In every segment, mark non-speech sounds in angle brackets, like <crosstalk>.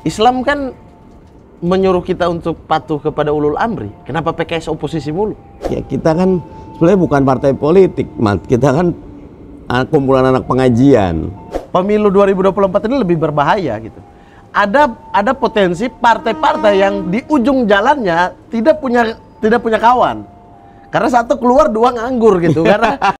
Islam kan menyuruh kita untuk patuh kepada ulul amri. Kenapa PKS oposisi mulu? Ya kita kan sebenarnya bukan partai politik, Mat. Kita kan kumpulan anak pengajian. Pemilu 2024 ini lebih berbahaya gitu. Ada ada potensi partai-partai yang di ujung jalannya tidak punya tidak punya kawan. Karena satu keluar dua nganggur gitu karena <laughs>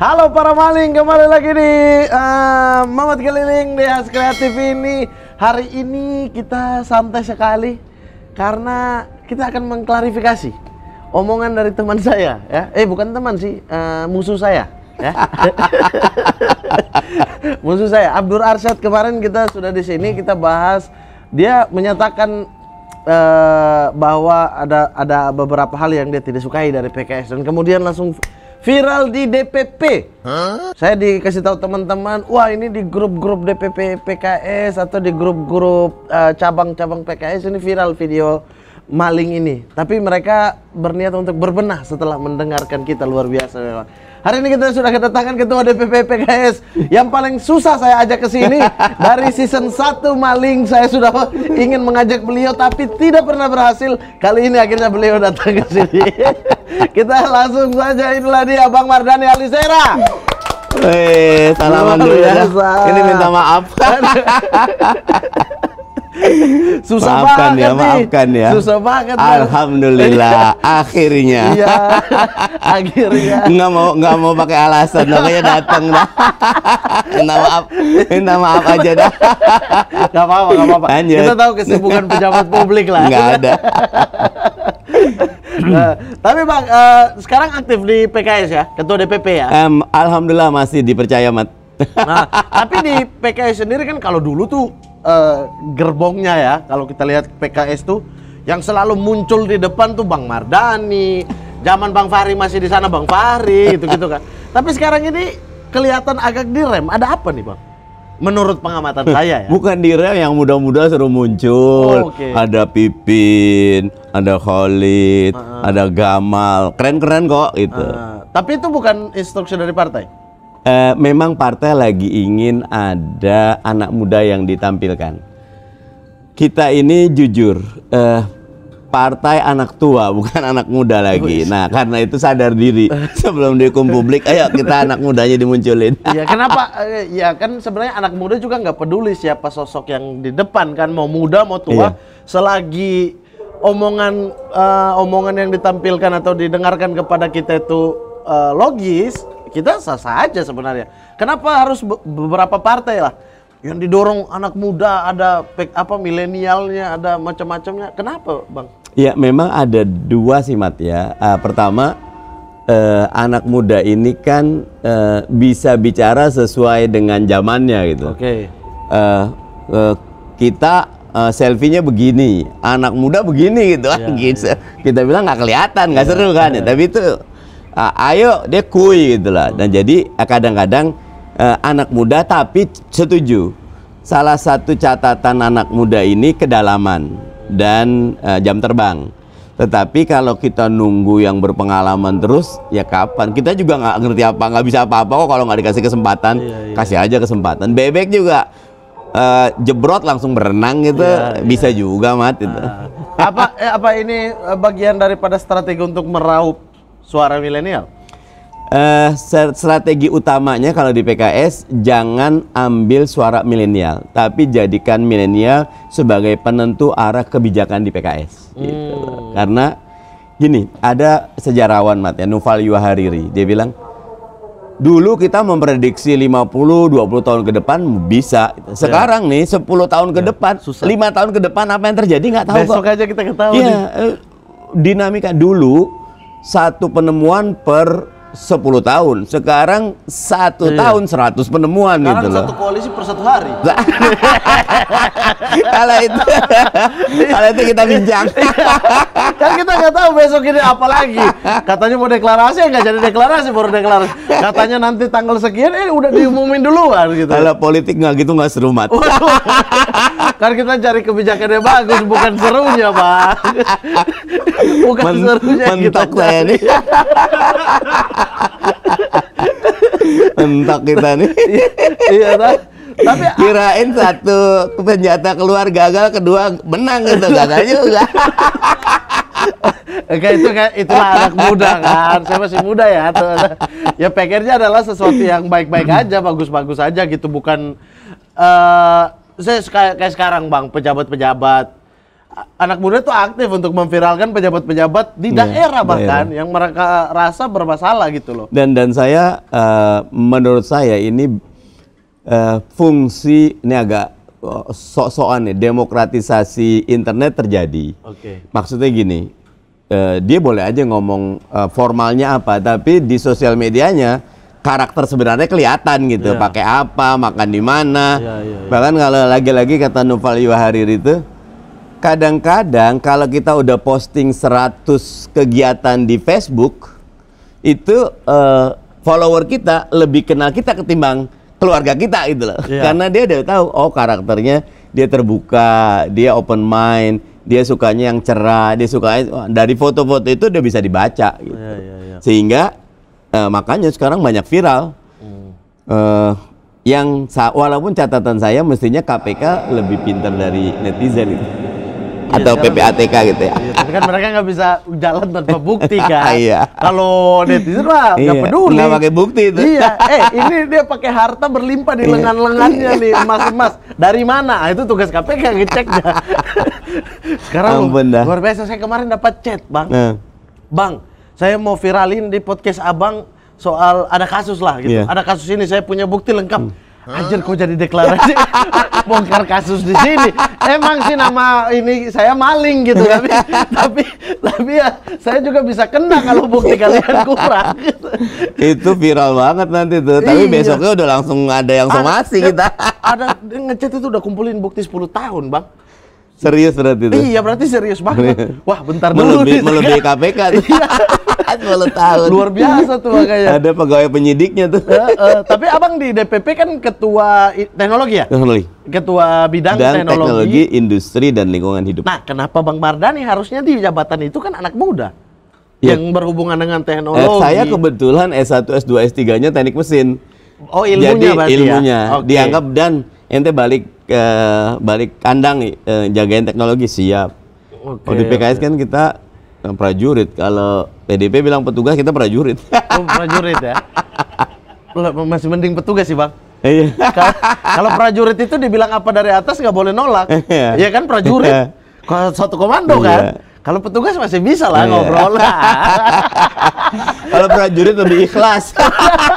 Halo para maling, kembali lagi di uh, Mamat Keliling di Askreatif Kreatif ini. Hari ini kita santai sekali karena kita akan mengklarifikasi omongan dari teman saya ya. Eh bukan teman sih, uh, musuh saya ya. <laughs> musuh saya Abdur Arsyad kemarin kita sudah di sini kita bahas dia menyatakan uh, bahwa ada ada beberapa hal yang dia tidak sukai dari PKS dan kemudian langsung viral di DPP. Huh? Saya dikasih tahu teman-teman, wah ini di grup-grup DPP PKS atau di grup-grup uh, cabang-cabang PKS ini viral video maling ini. Tapi mereka berniat untuk berbenah setelah mendengarkan kita luar biasa memang. Hari ini kita sudah kedatangan ketua DPP PKS yang paling susah saya ajak ke sini <laughs> dari season 1 maling saya sudah ingin mengajak beliau tapi tidak pernah berhasil. Kali ini akhirnya beliau datang ke sini. <laughs> kita langsung saja inilah dia Bang Mardhani Alisera. Wih, salaman dulu ya. Ini minta maaf. <laughs> <laughs> Susah maafkan ya, banget ya, nih. maafkan ya. Susah banget. Alhamdulillah, <laughs> iya. akhirnya. Iya, <laughs> akhirnya. Nggak mau nggak mau pakai alasan, namanya datang dah. minta maaf, minta maaf aja dah. Nggak apa-apa, nggak apa-apa. Kita tahu kesibukan pejabat publik lah. Nggak ada. Nah, tapi bang, uh, sekarang aktif di PKS ya, ketua DPP ya? Um, Alhamdulillah masih dipercaya mat. nah, tapi di PKS sendiri kan kalau dulu tuh uh, gerbongnya ya kalau kita lihat PKS tuh yang selalu muncul di depan tuh Bang Mardani zaman Bang Fahri masih di sana Bang Fahri <laughs> gitu gitu kan tapi sekarang ini kelihatan agak direm ada apa nih Bang menurut pengamatan <laughs> saya ya. Bukan direm yang muda-muda seru muncul. Oh, okay. Ada Pipin, ada Khalid, uh, ah. -huh. ada Gamal. Keren-keren kok itu. Uh, ah. tapi itu bukan instruksi dari partai eh, memang partai lagi ingin ada anak muda yang ditampilkan. Kita ini jujur, eh, partai anak tua <laughs> bukan anak muda lagi. Nah karena itu sadar diri <laughs> sebelum dihukum publik, ayo kita <laughs> anak mudanya dimunculin. Ya kenapa? Ya kan sebenarnya anak muda juga nggak peduli siapa sosok yang di depan kan mau muda mau tua, iya. selagi omongan uh, omongan yang ditampilkan atau didengarkan kepada kita itu uh, logis, kita sah-sah aja sebenarnya. Kenapa harus beberapa partai lah? Yang didorong anak muda, ada pek, apa milenialnya, ada macam-macamnya. Kenapa, Bang? Ya, memang ada dua sih, Mat ya. Uh, pertama, uh, anak muda ini kan uh, bisa bicara sesuai dengan zamannya gitu. Oke. Okay. Uh, eh, uh, kita uh, selfie-nya begini, anak muda begini gitu kan, Yeah, kita gitu. yeah. Kita bilang nggak kelihatan, nggak yeah, seru kan. Yeah. Tapi itu uh, ayo dia kui gitu lah dan jadi eh, kadang-kadang uh, anak muda tapi setuju salah satu catatan anak muda ini kedalaman dan uh, jam terbang tetapi kalau kita nunggu yang berpengalaman terus, ya kapan? Kita juga nggak ngerti apa, nggak bisa apa-apa kok kalau nggak dikasih kesempatan. Iya, iya. Kasih aja kesempatan. Bebek juga uh, jebrot langsung berenang gitu, iya, iya. bisa juga mat. Gitu. Ah. Apa apa ini bagian daripada strategi untuk meraup suara milenial? Uh, strategi utamanya kalau di PKS jangan ambil suara milenial, tapi jadikan milenial sebagai penentu arah kebijakan di PKS. Gitu. Hmm. Gitu. Karena gini, ada sejarawan mat ya Nufal Yuhariri, dia bilang dulu kita memprediksi 50 20 tahun ke depan bisa. Ya. Sekarang ya. nih 10 tahun ke ya, depan, susah. 5 tahun ke depan apa yang terjadi nggak tahu Besok kok. aja kita ketahui. Iya, eh, dinamika dulu satu penemuan per 10 tahun. Sekarang satu iya. tahun 100 penemuan Sekarang gitu loh. satu koalisi per satu hari. <laughs> kalau itu kalau itu kita bincang. <laughs> kan kita nggak tahu besok ini apa lagi. Katanya mau deklarasi nggak jadi deklarasi baru deklarasi. Katanya nanti tanggal sekian eh udah diumumin dulu duluan gitu. Kalau politik nggak gitu nggak seru mat. kan kita cari kebijakan yang bagus bukan serunya pak. <laughs> bukan Men serunya kita saya ini. <laughs> Entok kita nih. iya, iya, iya. tapi <laughs> kirain satu senjata keluar gagal, kedua menang gitu gagal juga. Oke <laughs> itu kan itulah anak muda kan. Saya masih muda ya. Ya pikirnya adalah sesuatu yang baik-baik aja, bagus-bagus aja gitu, bukan uh, saya kayak sekarang bang pejabat-pejabat anak muda itu aktif untuk memviralkan pejabat-pejabat di iya, daerah bahkan daerah. yang mereka rasa bermasalah gitu loh. Dan dan saya uh, menurut saya ini uh, fungsi ini agak oh, sok-sokan nih demokratisasi internet terjadi. Oke. Okay. Maksudnya gini, uh, dia boleh aja ngomong uh, formalnya apa, tapi di sosial medianya karakter sebenarnya kelihatan gitu, yeah. pakai apa, makan di mana. Yeah, yeah, yeah. Bahkan kalau lagi-lagi kata Nufal Yuharir itu kadang-kadang kalau kita udah posting 100 kegiatan di Facebook itu uh, follower kita lebih kenal kita ketimbang keluarga kita gitu loh. Yeah. Karena dia udah tahu oh karakternya dia terbuka, dia open mind, dia sukanya yang cerah, dia suka dari foto-foto itu udah bisa dibaca gitu. Yeah, yeah, yeah. Sehingga uh, makanya sekarang banyak viral. Uh, yang walaupun catatan saya mestinya KPK lebih pintar dari netizen itu. Iya, atau PPATK gitu ya. Iya, tapi kan mereka nggak bisa jalan tanpa bukti <laughs> kan. iya. Kalau netizen mah nggak iya. peduli. Nggak pakai bukti itu. Iya. <laughs> Eh ini dia pakai harta berlimpah di iya. lengan-lengannya nih emas-emas. Dari mana? Ah, itu tugas KPK ngeceknya. <laughs> Sekarang Ampun dah. luar biasa saya kemarin dapat chat bang. Nah. Bang, saya mau viralin di podcast abang soal ada kasus lah gitu. Yeah. Ada kasus ini saya punya bukti lengkap. Hmm Anjir kok jadi deklarasi <laughs> bongkar kasus di sini. Emang sih nama ini saya maling gitu <laughs> tapi tapi tapi ya saya juga bisa kena kalau bukti kalian kurang. Itu viral banget nanti tuh. Tapi iya. besoknya udah langsung ada yang somasi kita. <laughs> Ada ngecet itu udah kumpulin bukti 10 tahun, Bang. Serius berarti itu? Iya berarti serius banget. Iya. Wah bentar dulu. Melebihi, melebihi KPK. 20 tahun. Luar biasa tuh makanya. Ada pegawai penyidiknya tuh. Uh, uh, tapi abang di DPP kan ketua teknologi ya? Teknologi. Ketua bidang Dan teknologi. teknologi, industri dan lingkungan hidup. Nah, kenapa Bang Mardani harusnya di jabatan itu kan anak muda? Ya. Yang berhubungan dengan eh, teknologi. Eh, saya kebetulan S1, S2, S3-nya teknik mesin. Oh, ilmunya Jadi, berarti ya? ilmunya ya? okay. dianggap dan ente balik eh, balik kandang eh, jagain teknologi siap. Okay, oh, di PKS okay. kan kita prajurit. Kalau PDP bilang petugas, kita prajurit. Oh, prajurit ya. Masih mending petugas sih, Bang. Iya. Kalau prajurit itu dibilang apa dari atas nggak boleh nolak. Iya ya kan prajurit. Iya. Kalau satu komando iya. kan. Kalau petugas masih bisa lah iya. ngobrol. <laughs> Kalau prajurit lebih ikhlas. <laughs>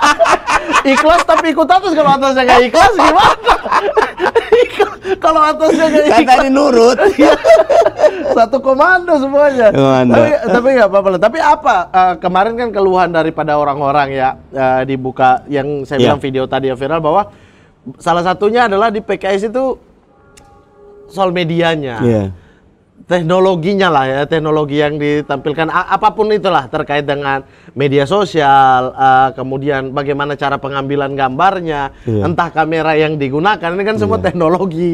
ikhlas tapi ikut atas kalau atasnya nggak ikhlas gimana? kalau atasnya nggak ikhlas. Kan tadi nurut. <laughs> Satu komando semuanya. Komando. Tapi tapi nggak apa-apa. Tapi apa uh, kemarin kan keluhan daripada orang-orang ya uh, dibuka yang saya yeah. bilang video tadi ya viral bahwa salah satunya adalah di PKS itu soal medianya. Yeah teknologinya lah ya teknologi yang ditampilkan apapun itulah terkait dengan media sosial uh, kemudian bagaimana cara pengambilan gambarnya yeah. entah kamera yang digunakan ini kan semua yeah. teknologi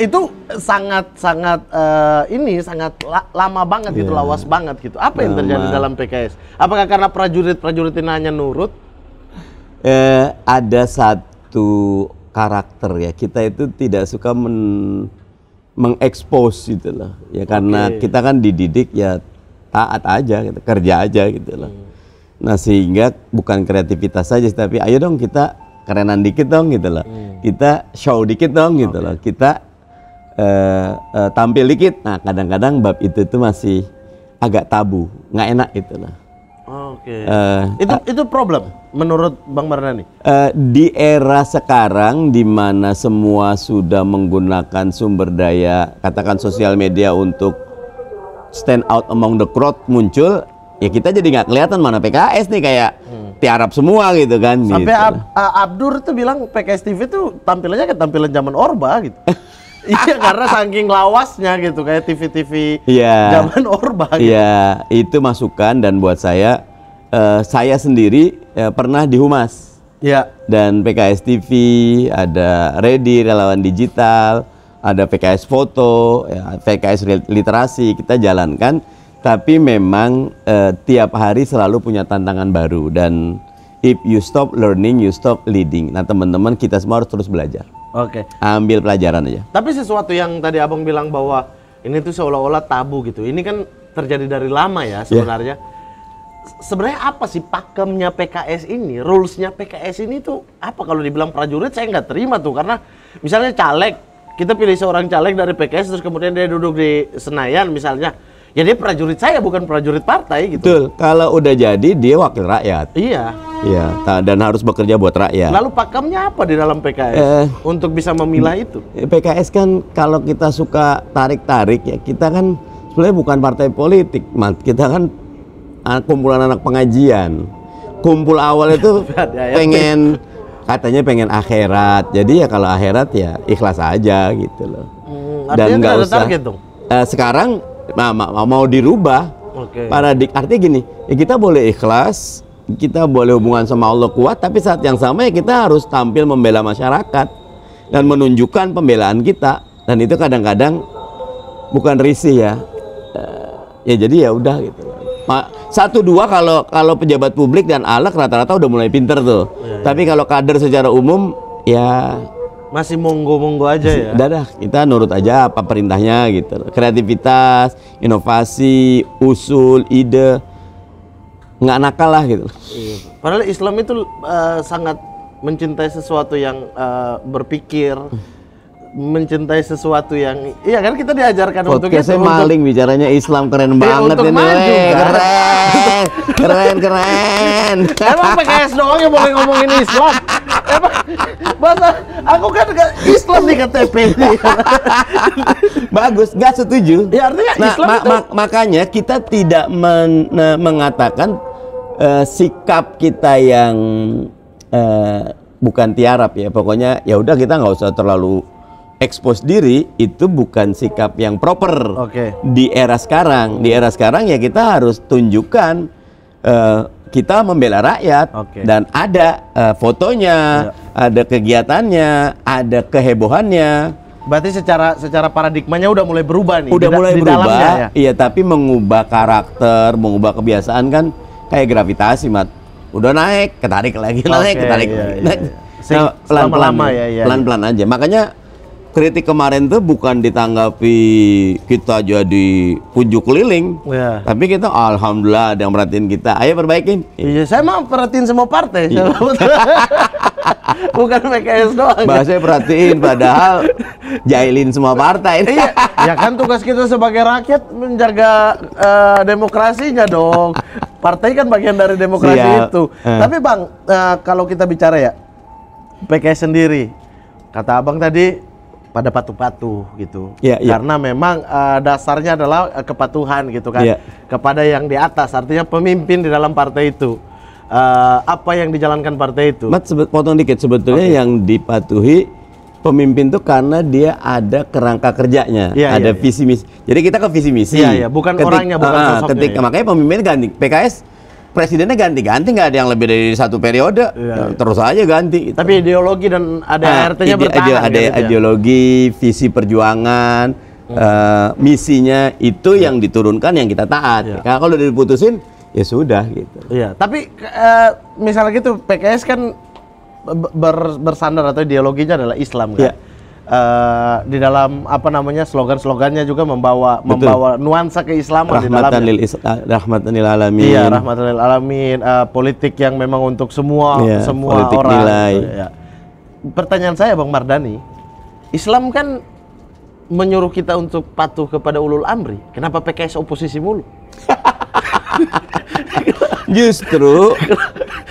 itu sangat sangat uh, ini sangat la lama banget yeah. itu iya. lawas banget gitu apa lama. yang terjadi dalam PKS apakah karena prajurit prajurit ini hanya nurut eh ada satu karakter ya kita itu tidak suka men mengekspos gitu loh ya karena okay. kita kan dididik ya taat aja gitu, kerja aja gitu loh hmm. nah sehingga bukan kreativitas saja tapi ayo dong kita kerenan dikit dong gitu loh hmm. kita show dikit dong gitu okay. loh kita uh, uh, tampil dikit nah kadang-kadang bab itu tuh masih agak tabu nggak enak gitu loh Oke. Okay. Uh, eh, itu uh, itu problem menurut Bang Mardhani. Uh, di era sekarang di mana semua sudah menggunakan sumber daya katakan sosial media untuk stand out among the crowd muncul ya kita jadi nggak kelihatan mana PKS nih kayak hmm. tiarap semua gitu kan. Sampai gitu. Ab Abdur tuh bilang PKS TV tuh tampilannya kayak tampilan zaman Orba gitu. <laughs> <laughs> iya karena saking lawasnya gitu kayak TV-TV yeah. zaman Orba. Gitu. Iya, yeah, itu masukan dan buat saya uh, saya sendiri uh, pernah di Humas. Iya. Yeah. Dan PKS TV, ada Ready relawan digital, ada PKS foto, ya, PKS literasi kita jalankan tapi memang uh, tiap hari selalu punya tantangan baru dan if you stop learning you stop leading. Nah, teman-teman kita semua harus terus belajar. Oke. Okay. Ambil pelajaran aja. Tapi sesuatu yang tadi abang bilang bahwa ini tuh seolah-olah tabu gitu. Ini kan terjadi dari lama ya iya. sebenarnya. Yeah. Sebenarnya apa sih pakemnya PKS ini, rulesnya PKS ini tuh apa kalau dibilang prajurit saya nggak terima tuh karena misalnya caleg kita pilih seorang caleg dari PKS terus kemudian dia duduk di Senayan misalnya ya dia prajurit saya bukan prajurit partai gitu. Betul. Kalau udah jadi dia wakil rakyat. Iya. Iya. Dan harus bekerja buat rakyat. Lalu pakemnya apa di dalam PKS eh, untuk bisa memilah itu? Eh, PKS kan kalau kita suka tarik-tarik ya kita kan sebenarnya bukan partai politik, man. kita kan kumpulan anak pengajian. Kumpul awal itu <laughs> ya. pengen katanya pengen akhirat. Jadi ya kalau akhirat ya ikhlas aja gitu loh. Hmm, dan nggak usah. Target eh, sekarang Nah, ma mau, mau dirubah okay. paradik artinya gini ya kita boleh ikhlas kita boleh hubungan sama Allah kuat tapi saat yang sama ya kita harus tampil membela masyarakat dan menunjukkan pembelaan kita dan itu kadang-kadang bukan risih ya eh, ya jadi ya udah gitu satu dua kalau kalau pejabat publik dan alek rata-rata udah mulai pinter tuh ya, ya. tapi kalau kader secara umum ya masih monggo-monggo aja ya. Udah dah, kita nurut aja apa perintahnya gitu. Kreativitas, inovasi, usul, ide nggak nakal lah gitu. Iya. Padahal Islam itu uh, sangat mencintai sesuatu yang uh, berpikir, mencintai sesuatu yang iya kan kita diajarkan Podcast untuk itu. maling untuk, bicaranya Islam keren iya, banget ini. Maju, kan? keren, keren, keren. Emang PKS doang yang boleh ngomongin Islam? Emang <laughs> Masa aku kan Islam di KTP. <laughs> Bagus, nggak setuju. Ya artinya nah, Islam ma itu... ma makanya kita tidak men mengatakan uh, sikap kita yang uh, bukan tiarap ya. Pokoknya ya udah kita nggak usah terlalu ekspos diri itu bukan sikap yang proper. Okay. Di era sekarang, di era sekarang ya kita harus tunjukkan uh, kita membela rakyat okay. dan ada uh, fotonya, ya. ada kegiatannya, ada kehebohannya. Berarti secara secara paradigmanya udah mulai berubah nih. Udah di, mulai di berubah. Dalamnya, ya? Iya, tapi mengubah karakter, mengubah kebiasaan kan kayak gravitasi, Mat. Udah naik, ketarik lagi, okay, <laughs> naik, ketarik iya, lagi. Iya, Iya. Nah, pelan-pelan ya, ya, ya. pelan-pelan aja. Makanya kritik kemarin tuh bukan ditanggapi kita jadi punjuk keliling, yeah. tapi kita alhamdulillah ada yang merhatiin kita. Ayo perbaikin. Iya, saya mau perhatiin semua partai. Yeah. Iya. <laughs> bukan PKS doang. ya. perhatiin, padahal jahilin semua partai. <laughs> iya, ya kan tugas kita sebagai rakyat menjaga uh, demokrasinya dong. Partai kan bagian dari demokrasi Siap. itu. Hmm. Tapi bang, uh, kalau kita bicara ya PKS sendiri, kata abang tadi pada patuh-patuh gitu. Yeah, yeah. Karena memang uh, dasarnya adalah uh, kepatuhan gitu kan yeah. kepada yang di atas, artinya pemimpin di dalam partai itu. Uh, apa yang dijalankan partai itu? Mat potong dikit sebetulnya okay. yang dipatuhi pemimpin itu karena dia ada kerangka kerjanya, yeah, ada yeah, iya. visi misi. Jadi kita ke visi misi. Iya, yeah, bukan ketik, orangnya, bukan uh, sosoknya. Ketika, ya. Makanya pemimpin ganti PKS presidennya ganti-ganti nggak ada yang lebih dari satu periode iya, iya. terus aja ganti gitu. tapi ideologi dan ada nah, RT-nya bertahan ada gitu ya? ideologi ya? visi perjuangan uh, misinya itu ya. yang diturunkan yang kita taat ya. karena kalau udah diputusin ya sudah gitu iya tapi uh, misalnya gitu PKS kan bersandar atau ideologinya adalah Islam kan ya uh, di dalam apa namanya slogan-slogannya juga membawa Betul. membawa nuansa keislaman rahmatan di dalamnya. Lil ah, rahmatan lil alamin. Iya, rahmatan lil alamin, uh, politik yang memang untuk semua iya, semua politik orang. Nilai. ya. Pertanyaan saya Bang Mardani, Islam kan menyuruh kita untuk patuh kepada ulul amri. Kenapa PKS oposisi mulu? <laughs> Justru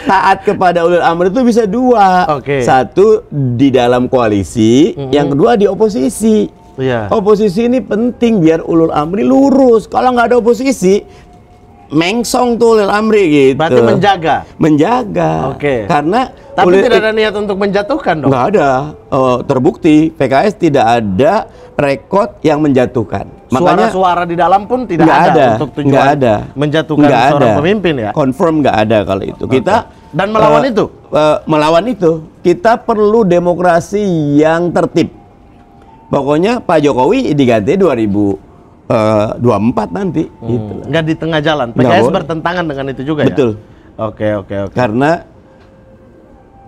taat kepada ulil amri itu bisa dua. Okay. Satu di dalam koalisi, mm -hmm. yang kedua di oposisi. Yeah. Oposisi ini penting biar ulul amri lurus. Kalau nggak ada oposisi, mengsong tuh ulul amri gitu. Berarti menjaga. Menjaga. Oke. Okay. Karena tapi ulil, tidak ada niat untuk menjatuhkan dong. Nggak ada. Uh, terbukti PKS tidak ada rekod yang menjatuhkan. Suara-suara di dalam pun tidak ada, ada untuk tujuan gak ada. menjatuhkan gak seorang ada. pemimpin ya. Confirm nggak ada kalau itu. Okay. Kita dan melawan uh, itu? Uh, melawan itu, kita perlu demokrasi yang tertib. Pokoknya Pak Jokowi diganti 2000 Uh, 24 nanti hmm. gitu. Enggak di tengah jalan. PKS Nggak bertentangan dengan itu juga ya? Betul. ya. Oke, oke, oke. Karena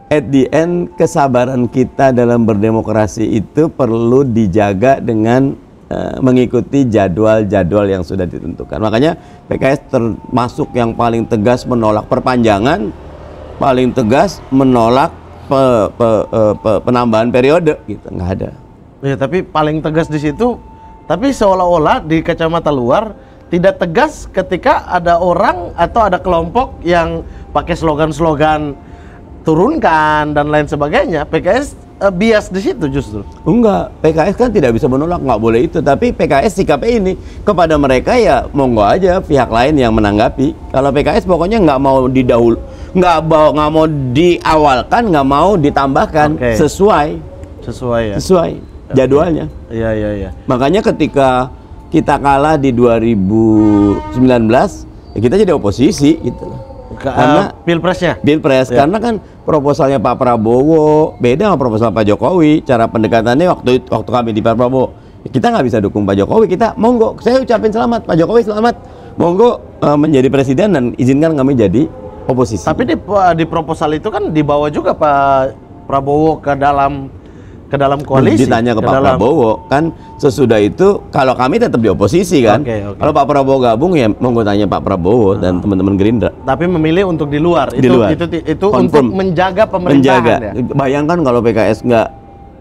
at the end kesabaran kita dalam berdemokrasi itu perlu dijaga dengan uh, mengikuti jadwal-jadwal yang sudah ditentukan. Makanya PKS termasuk yang paling tegas menolak perpanjangan paling tegas menolak pe, pe, e, pe, penambahan periode gitu nggak ada ya tapi paling tegas di situ tapi seolah-olah di kacamata luar tidak tegas ketika ada orang atau ada kelompok yang pakai slogan-slogan turunkan dan lain sebagainya PKS eh, bias di situ justru enggak PKS kan tidak bisa menolak nggak boleh itu tapi PKS sikapnya ini kepada mereka ya monggo aja pihak lain yang menanggapi kalau PKS pokoknya nggak mau didahul nggak mau nggak mau diawalkan nggak mau ditambahkan okay. sesuai sesuai ya sesuai okay. jadwalnya iya iya iya makanya ketika kita kalah di 2019 ya kita jadi oposisi gitu loh eh, karena pilpresnya pilpres ya. karena kan proposalnya Pak Prabowo beda sama proposal Pak Jokowi cara pendekatannya waktu waktu kami di Pak Prabowo kita nggak bisa dukung Pak Jokowi kita monggo saya ucapin selamat Pak Jokowi selamat monggo uh, menjadi presiden dan izinkan kami jadi oposisi. Tapi di, eh, di proposal itu kan dibawa juga Pak Prabowo ke dalam ke dalam koalisi. Ditanya ke, ke Pak dalam... Prabowo kan sesudah itu kalau kami tetap di oposisi kan. Okay, okay. Kalau Pak Prabowo gabung ya monggo tanya Pak Prabowo nah. dan teman-teman Gerindra. Tapi memilih untuk di luar. Di itu, luar. Itu itu, itu untuk menjaga pemerintahan. Menjaga. Ya? Bayangkan kalau PKS nggak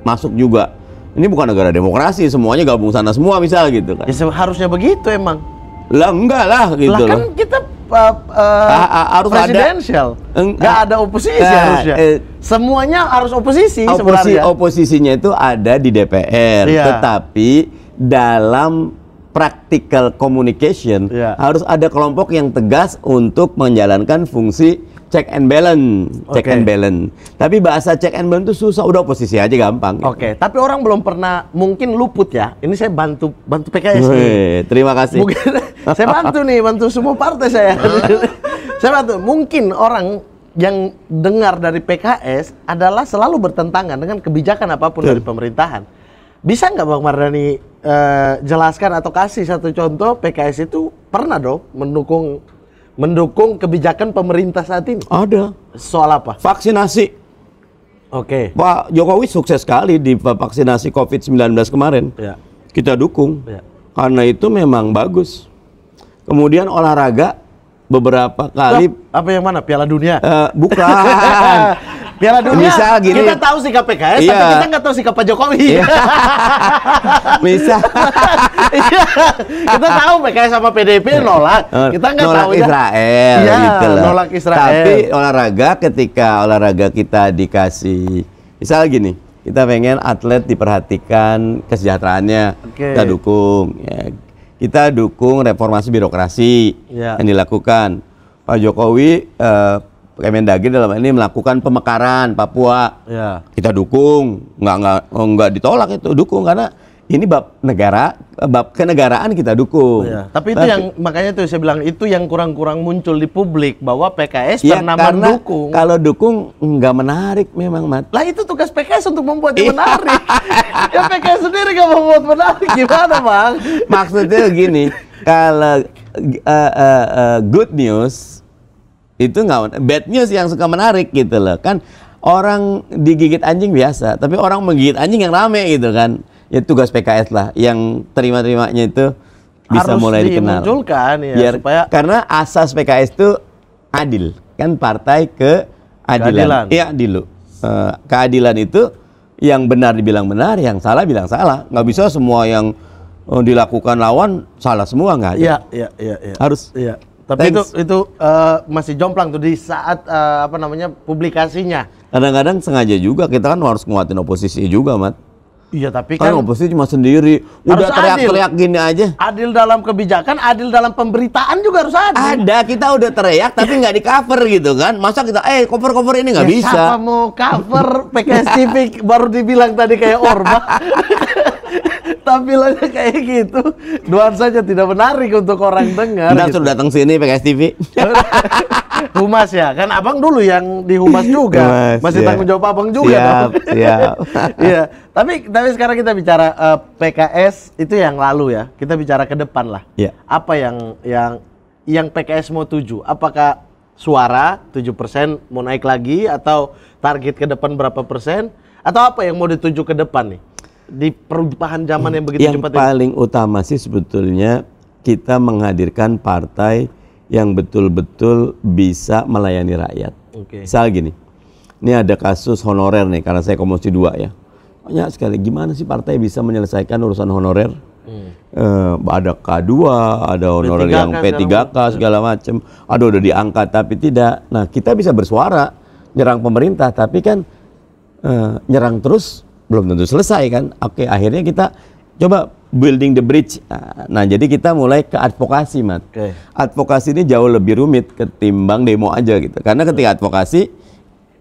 masuk juga. Ini bukan negara demokrasi, semuanya gabung sana semua misal gitu kan. Ya harusnya begitu emang. Lah enggak lah gitu lah, kan loh. kita uh, uh, harus presidensial. Enggak ah. ada oposisi nah, harusnya. Eh, Semuanya harus oposisi oposi, sebenarnya. Oposisinya itu ada di DPR, yeah. tetapi dalam practical communication yeah. harus ada kelompok yang tegas untuk menjalankan fungsi check and balance, check and balance. Tapi bahasa check and balance itu susah, udah oposisi aja gampang. Gitu. Oke, okay. tapi orang belum pernah mungkin luput ya. Ini saya bantu bantu PKS Terima kasih. Mungkin <laughs> saya bantu nih, bantu semua partai saya. <laughs> saya bantu. Mungkin orang yang dengar dari PKS adalah selalu bertentangan dengan kebijakan apapun Tuh. dari pemerintahan. Bisa nggak Bang Mardani eh, jelaskan atau kasih satu contoh PKS itu pernah dong mendukung mendukung kebijakan pemerintah saat ini? Ada. Soal apa? Vaksinasi. Oke. Okay. Pak Jokowi sukses sekali di vaksinasi COVID-19 kemarin. Ya. Kita dukung. Ya. Karena itu memang bagus. Kemudian olahraga beberapa kali. Apa yang mana? Piala Dunia? Uh, bukan. <laughs> Piala Dunia. Misal gini. Kita tahu sikap PKS, iya. tapi kita nggak tahu sikap Pak Jokowi. Iya. Misal. <laughs> Iya. kita tahu PKS sama PDIP iya. nolak. Oh, kita nggak tahu ya. Israel. Iya. Gitu nolak Israel. Tapi olahraga ketika olahraga kita dikasih, misal gini, kita pengen atlet diperhatikan kesejahteraannya, okay. kita dukung. Ya. Kita dukung reformasi birokrasi yeah. yang dilakukan. Pak Jokowi eh, Kemendagri dalam ini melakukan pemekaran Papua. Ya. Kita dukung, nggak nggak oh, nggak ditolak itu dukung karena ini bab negara bab kenegaraan kita dukung. Ya, tapi itu yang makanya tuh saya bilang itu yang kurang-kurang muncul di publik bahwa PKS ya, pernah karena mendukung. Kalau dukung nggak menarik memang Mat. Lah itu tugas PKS untuk membuat yang iya. menarik. <laughs> ya PKS sendiri nggak membuat menarik gimana Bang? Maksudnya gini, kalau uh, uh, uh, good news itu nggak bad news yang suka menarik gitu loh kan orang digigit anjing biasa tapi orang menggigit anjing yang rame gitu kan ya tugas PKS lah yang terima terimanya itu bisa Harus mulai dikenal ya Biar, supaya karena asas PKS itu adil kan partai ke keadilan iya dulu eh, keadilan itu yang benar dibilang benar yang salah bilang salah nggak bisa semua yang eh, dilakukan lawan salah semua nggak? ya ya ya, Ya. Harus. Ya. Tapi Thanks. itu itu uh, eh, masih jomplang tuh di saat uh, apa namanya publikasinya. Kadang-kadang sengaja juga kita kan harus nguatin oposisi juga, Mat. Iya, tapi kan, kan oposisi cuma sendiri. Udah teriak-teriak gini aja. Adil dalam kebijakan, adil dalam pemberitaan juga harus adil. Ada, kita udah teriak tapi nggak di cover gitu kan. Masa kita eh cover-cover ini nggak ya, bisa. Siapa mau cover PKS TV baru dibilang tadi kayak Orba. <laughs> tampilannya kayak gitu saja tidak menarik untuk orang dengar gitu. sudah datang sini PKS TV <laughs> humas ya kan abang dulu yang di humas juga humas, masih ya. tanggung jawab abang juga siap, <laughs> siap. iya tapi tapi sekarang kita bicara uh, eh, PKS itu yang lalu ya kita bicara ke depan lah ya. apa yang yang yang PKS mau tuju apakah suara 7% mau naik lagi atau target ke depan berapa persen atau apa yang mau dituju ke depan nih di perubahan zaman yang begitu yang cepat. Yang paling ini? utama sih sebetulnya kita menghadirkan partai yang betul-betul bisa melayani rakyat. Okay. Misal gini, ini ada kasus honorer nih karena saya komisi dua ya. Banyak sekali. Gimana sih partai bisa menyelesaikan urusan honorer? Hmm. Eh, ada K2, ada honorer yang kan P3K segala hmm. macam. Ada udah diangkat tapi tidak. Nah kita bisa bersuara nyerang pemerintah tapi kan eh, nyerang terus belum tentu selesai kan. Oke, akhirnya kita coba building the bridge. Nah, nah jadi kita mulai ke advokasi, Mat. Okay. Advokasi ini jauh lebih rumit ketimbang demo aja gitu. Karena ketika advokasi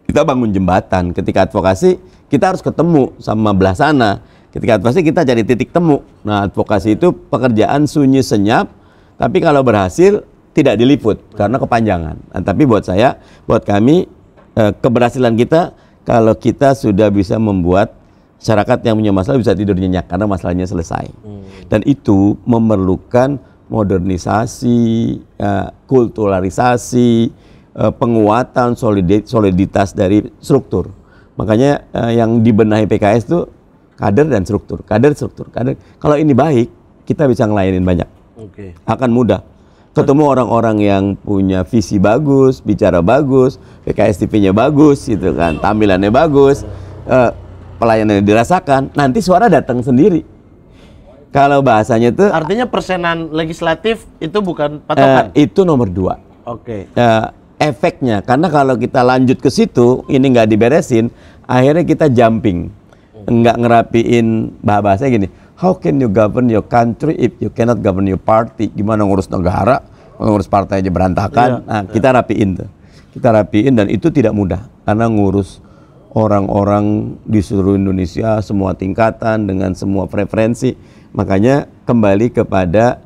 kita bangun jembatan, ketika advokasi kita harus ketemu sama belah sana. Ketika advokasi kita cari titik temu. Nah, advokasi itu pekerjaan sunyi senyap, tapi kalau berhasil tidak diliput karena kepanjangan. Nah, tapi buat saya, buat kami eh, keberhasilan kita kalau kita sudah bisa membuat masyarakat yang punya masalah bisa tidur nyenyak karena masalahnya selesai. Hmm. Dan itu memerlukan modernisasi, uh, kulturalisasi, uh, penguatan soliditas dari struktur. Makanya uh, yang dibenahi PKS itu kader dan struktur, kader struktur, kader. Kalau ini baik, kita bisa ngelayanin banyak. Okay. Akan mudah. Ketemu orang-orang yang punya visi bagus, bicara bagus, PKS TV-nya bagus, gitu kan, tampilannya bagus. Uh, pelayanannya dirasakan, nanti suara datang sendiri. Kalau bahasanya itu artinya persenan legislatif itu bukan eh, patokan. Eh, itu nomor dua. Oke. Okay. Eh, efeknya karena kalau kita lanjut ke situ ini nggak diberesin, akhirnya kita jumping, nggak ngerapiin bahasa gini. How can you govern your country if you cannot govern your party? Gimana ngurus negara? Ngurus partai aja berantakan. Yeah, nah, yeah. kita rapiin tuh. Kita rapiin dan itu tidak mudah karena ngurus orang-orang di seluruh Indonesia, semua tingkatan dengan semua preferensi. Makanya kembali kepada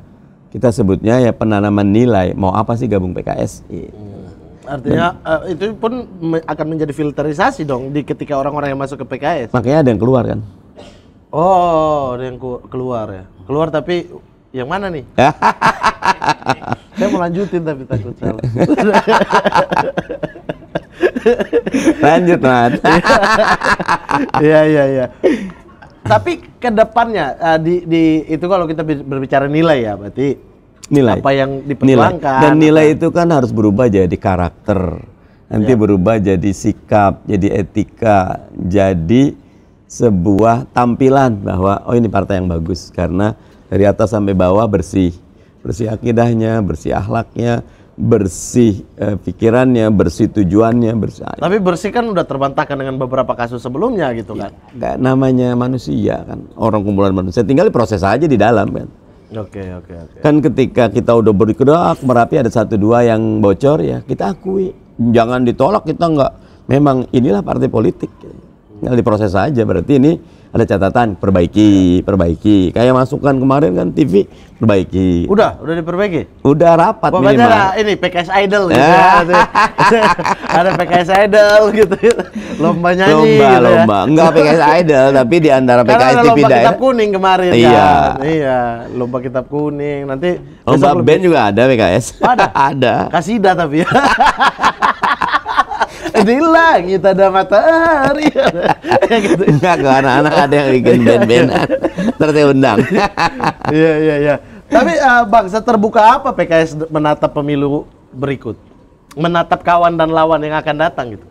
kita sebutnya ya penanaman nilai. Mau apa sih gabung PKS? Iya. Hmm. Artinya Dan, uh, itu pun akan menjadi filterisasi dong di ketika orang-orang yang masuk ke PKS. Makanya ada yang keluar kan? Oh, ada yang keluar ya. Keluar tapi yang mana nih? <laughs> Saya mau lanjutin tapi takut salah. <laughs> Lanjut, Mat. <laughs> Iya, iya, iya. Tapi kedepannya uh, eh, di, di itu kalau kita berbicara nilai ya berarti nilai apa yang diperlukan dan nilai itu kan harus berubah jadi karakter nanti ya. berubah jadi sikap jadi etika jadi sebuah tampilan bahwa oh ini partai yang bagus karena dari atas sampai bawah bersih bersih akidahnya bersih akhlaknya bersih eh, pikirannya, bersih tujuannya, bersih. Ah, Tapi bersih kan udah terbantahkan dengan beberapa kasus sebelumnya gitu iya, kan. Ya, namanya manusia kan, orang kumpulan manusia. Tinggal proses aja di dalam kan. Oke, okay, oke, okay, oke. Okay. Kan ketika kita udah bergerak merapi ada satu dua yang bocor ya, kita akui. Jangan ditolak kita nggak. Memang inilah partai politik. Tinggal diproses aja berarti ini ada catatan perbaiki, perbaiki. Kayak masukan kemarin kan TV perbaiki. Udah, udah diperbaiki. Udah rapat Pokoknya minimal. ini PKS Idol gitu. ya. <laughs> <laughs> ada PKS Idol gitu. Lomba nyanyi lomba, gitu ya. lomba. ya. Enggak PKS Idol tapi di antara Karena PKS TV lomba ya. kitab kuning kemarin kan. iya. kan. Iya, lomba kitab kuning. Nanti lomba band lebih... juga ada PKS. Ada. <laughs> ada. Kasida tapi ya di kita ada matahari. <laughs> gitu. Enggak ke anak-anak ada yang bikin band band Terus undang. <laughs> Iya iya iya. Tapi uh, eh, bangsa terbuka apa PKS menatap pemilu berikut? Menatap kawan dan lawan yang akan datang gitu.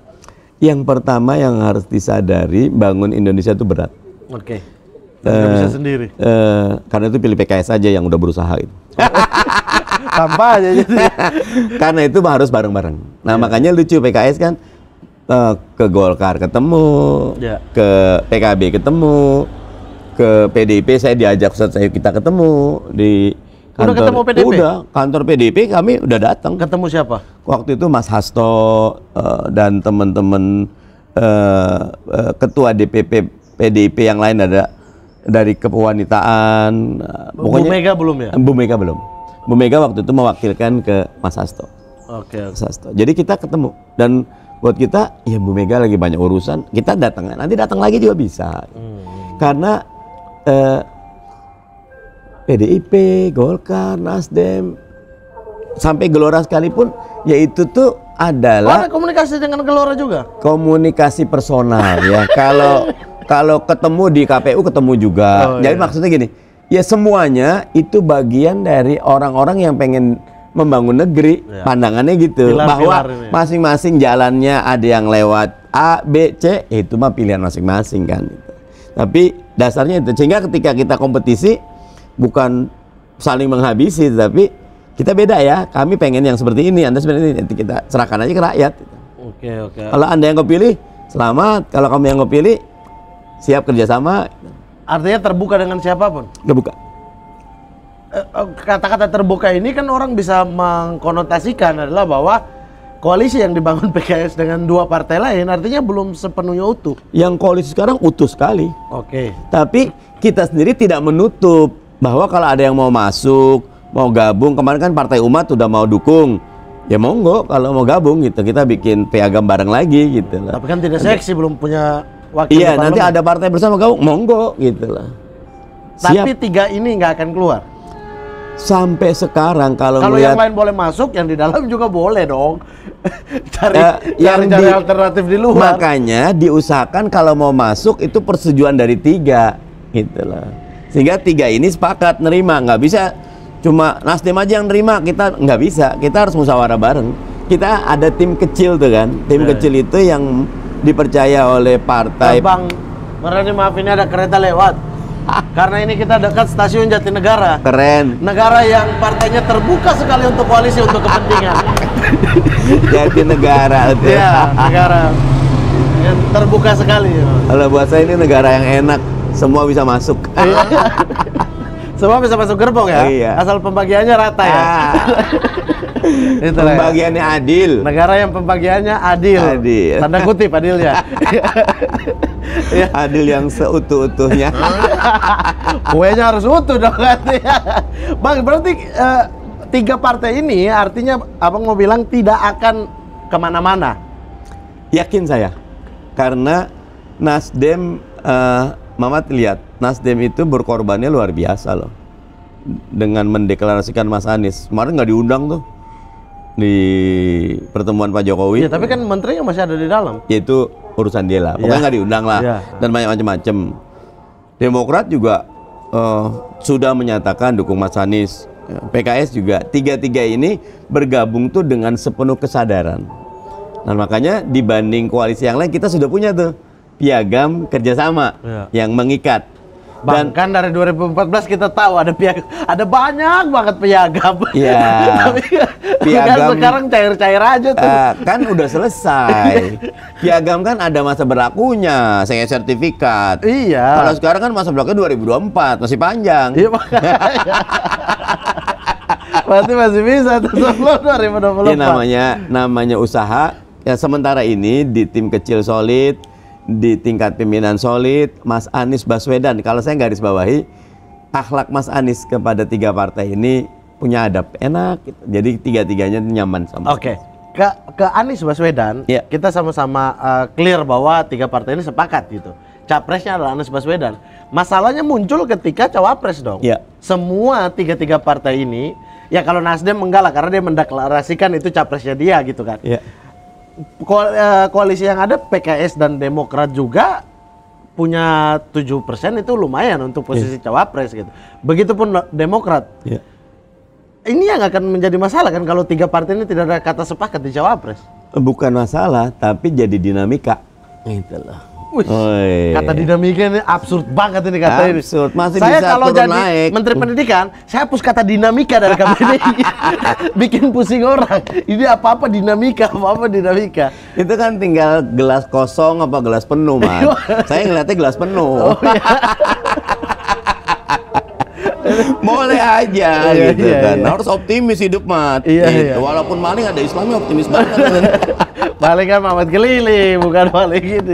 Yang pertama yang harus disadari bangun Indonesia itu berat. Oke. Okay. Uh, eh, bisa sendiri. Uh, karena itu pilih PKS aja yang udah berusaha itu. <laughs> tanpa aja jadi. karena itu harus bareng-bareng. Nah, yeah. makanya lucu PKS kan uh, ke Golkar ketemu, ya. ke PKB ketemu, ke PDIP saya diajak Ustaz saya kita ketemu di kantor udah ketemu Udah, kantor PDIP kami udah datang. Ketemu siapa? Waktu itu Mas Hasto uh, dan teman-teman uh, uh, ketua DPP PDIP yang lain ada dari kepewanitaan. Bu pokoknya, Bu Mega belum ya? Bu Mega belum. Bu Mega waktu itu mewakilkan ke Mas Hasto. Oke. Okay, okay. Mas Hasto. Jadi kita ketemu dan buat kita ya Bu Mega lagi banyak urusan kita datang nanti datang lagi juga bisa hmm. karena eh, PDIP Golkar Nasdem sampai Gelora sekalipun yaitu tuh adalah oh, ada komunikasi dengan Gelora juga komunikasi personal ya <laughs> kalau kalau ketemu di KPU ketemu juga oh, jadi iya. maksudnya gini ya semuanya itu bagian dari orang-orang yang pengen membangun negeri ya. pandangannya gitu pilar, bahwa ya. masing-masing jalannya ada yang lewat A B C ya itu mah pilihan masing-masing kan gitu. tapi dasarnya itu sehingga ketika kita kompetisi bukan saling menghabisi tapi kita beda ya kami pengen yang seperti ini anda seperti ini nanti kita serahkan aja ke rakyat gitu. oke oke kalau anda yang pilih selamat kalau kamu yang pilih siap kerjasama gitu. artinya terbuka dengan siapapun terbuka Eh, oh, kata-kata terbuka ini kan orang bisa mengkonotasikan adalah bahwa koalisi yang dibangun PKS <laughs> dengan dua partai lain artinya belum sepenuhnya utuh. Yang koalisi sekarang utuh sekali. Oke. Okay. Tapi kita sendiri tidak menutup bahwa kalau ada yang mau masuk, mau gabung, kemarin kan Partai Umat sudah mau dukung. Ya monggo kalau mau gabung gitu kita bikin piagam bareng lagi gitu lah. Tapi kan tidak seksi belum punya wakil. Iya, nanti ada partai bersama gabung, monggo gitu lah. Tapi Siap. tiga ini nggak akan keluar sampai sekarang kalau kalau yang lain boleh masuk yang di dalam juga boleh dong <laughs> cari uh, yang cari, cari alternatif di luar makanya diusahakan kalau mau masuk itu persetujuan dari tiga gitulah sehingga tiga ini sepakat nerima nggak bisa cuma Nasdem aja yang nerima kita nggak bisa kita harus musyawarah bareng kita ada tim kecil tuh kan tim yeah. kecil itu yang dipercaya oleh partai bang Merani maaf ini ada kereta lewat <laughs> Karena ini kita dekat stasiun Jatinegara. Keren. Negara yang partainya terbuka sekali untuk koalisi untuk kepentingan. <laughs> Jatinegara. Iya, negara yang terbuka sekali. Kalau buat saya ini negara yang enak, semua bisa masuk. <laughs> Semua bisa masuk gerbong ya. Iya. Asal pembagiannya rata ya. Ah. <laughs> Itu ya. pembagiannya ya. adil. Negara yang pembagiannya adil. Adil. Tanda kutip adil ya. <laughs> Iya. adil yang seutuh-utuhnya. <laughs> Kuenya harus utuh dong Bang, berarti uh, tiga partai ini artinya abang mau bilang tidak akan kemana-mana. Yakin saya, karena Nasdem, uh, Mamat lihat Nasdem itu berkorbannya luar biasa loh dengan mendeklarasikan Mas Anies kemarin nggak diundang tuh di pertemuan Pak Jokowi. Ya, tapi kan menterinya masih ada di dalam. yaitu urusan dia lah. Pokoknya ya. nggak ya. diundang lah ya. dan banyak macam-macam. Demokrat juga uh, sudah menyatakan dukung Mas Anies. Ya, PKS juga tiga-tiga ini bergabung tuh dengan sepenuh kesadaran. Nah makanya dibanding koalisi yang lain kita sudah punya tuh piagam kerjasama ya. yang mengikat Bahkan dan dari 2014 kita tahu ada ada banyak banget piagam. Iya. <laughs> Tapi piagam sekarang cair-cair aja tuh. Uh, kan udah selesai. <laughs> piagam kan ada masa berlakunya, saya sertifikat. Iya. Kalau sekarang kan masa berlakunya 2024, masih panjang. Iya, Pasti <laughs> masih bisa tuh sebelum 2024. Ya namanya namanya usaha. Ya sementara ini di tim kecil solid di tingkat pimpinan solid Mas Anies Baswedan kalau saya garis bawahi akhlak Mas Anies kepada tiga partai ini punya adab enak gitu. jadi tiga-tiganya nyaman sama oke okay. ke ke Anies Baswedan yeah. kita sama-sama uh, clear bahwa tiga partai ini sepakat gitu capresnya adalah Anies Baswedan masalahnya muncul ketika cawapres dong yeah. semua tiga-tiga partai ini ya kalau Nasdem enggak karena dia mendeklarasikan itu capresnya dia gitu kan yeah. Eh, koalisi yang ada PKS dan Demokrat juga punya tujuh persen itu lumayan untuk posisi yeah. cawapres gitu. Begitupun Demokrat. Yeah. Ini yang akan menjadi masalah kan kalau tiga partai ini tidak ada kata sepakat di cawapres. Bukan masalah, tapi jadi dinamika. Itulah. Wih, kata dinamika ini absurd banget ini kata ini. Absurd, masih saya bisa kalau jadi naik. Menteri Pendidikan, saya hapus kata dinamika dari ini. <laughs> Bikin pusing orang. Ini apa-apa dinamika, apa-apa dinamika. Itu kan tinggal gelas kosong apa gelas penuh, Mas. <laughs> Iya. saya ngeliatnya gelas penuh. Oh, iya. <laughs> boleh aja iya, iya, gitu iya, kan iya. harus optimis hidup mat iya, gitu. iya. walaupun maling ada Islamnya optimis banget kan maling <laughs> kan Mamat keliling bukan maling gitu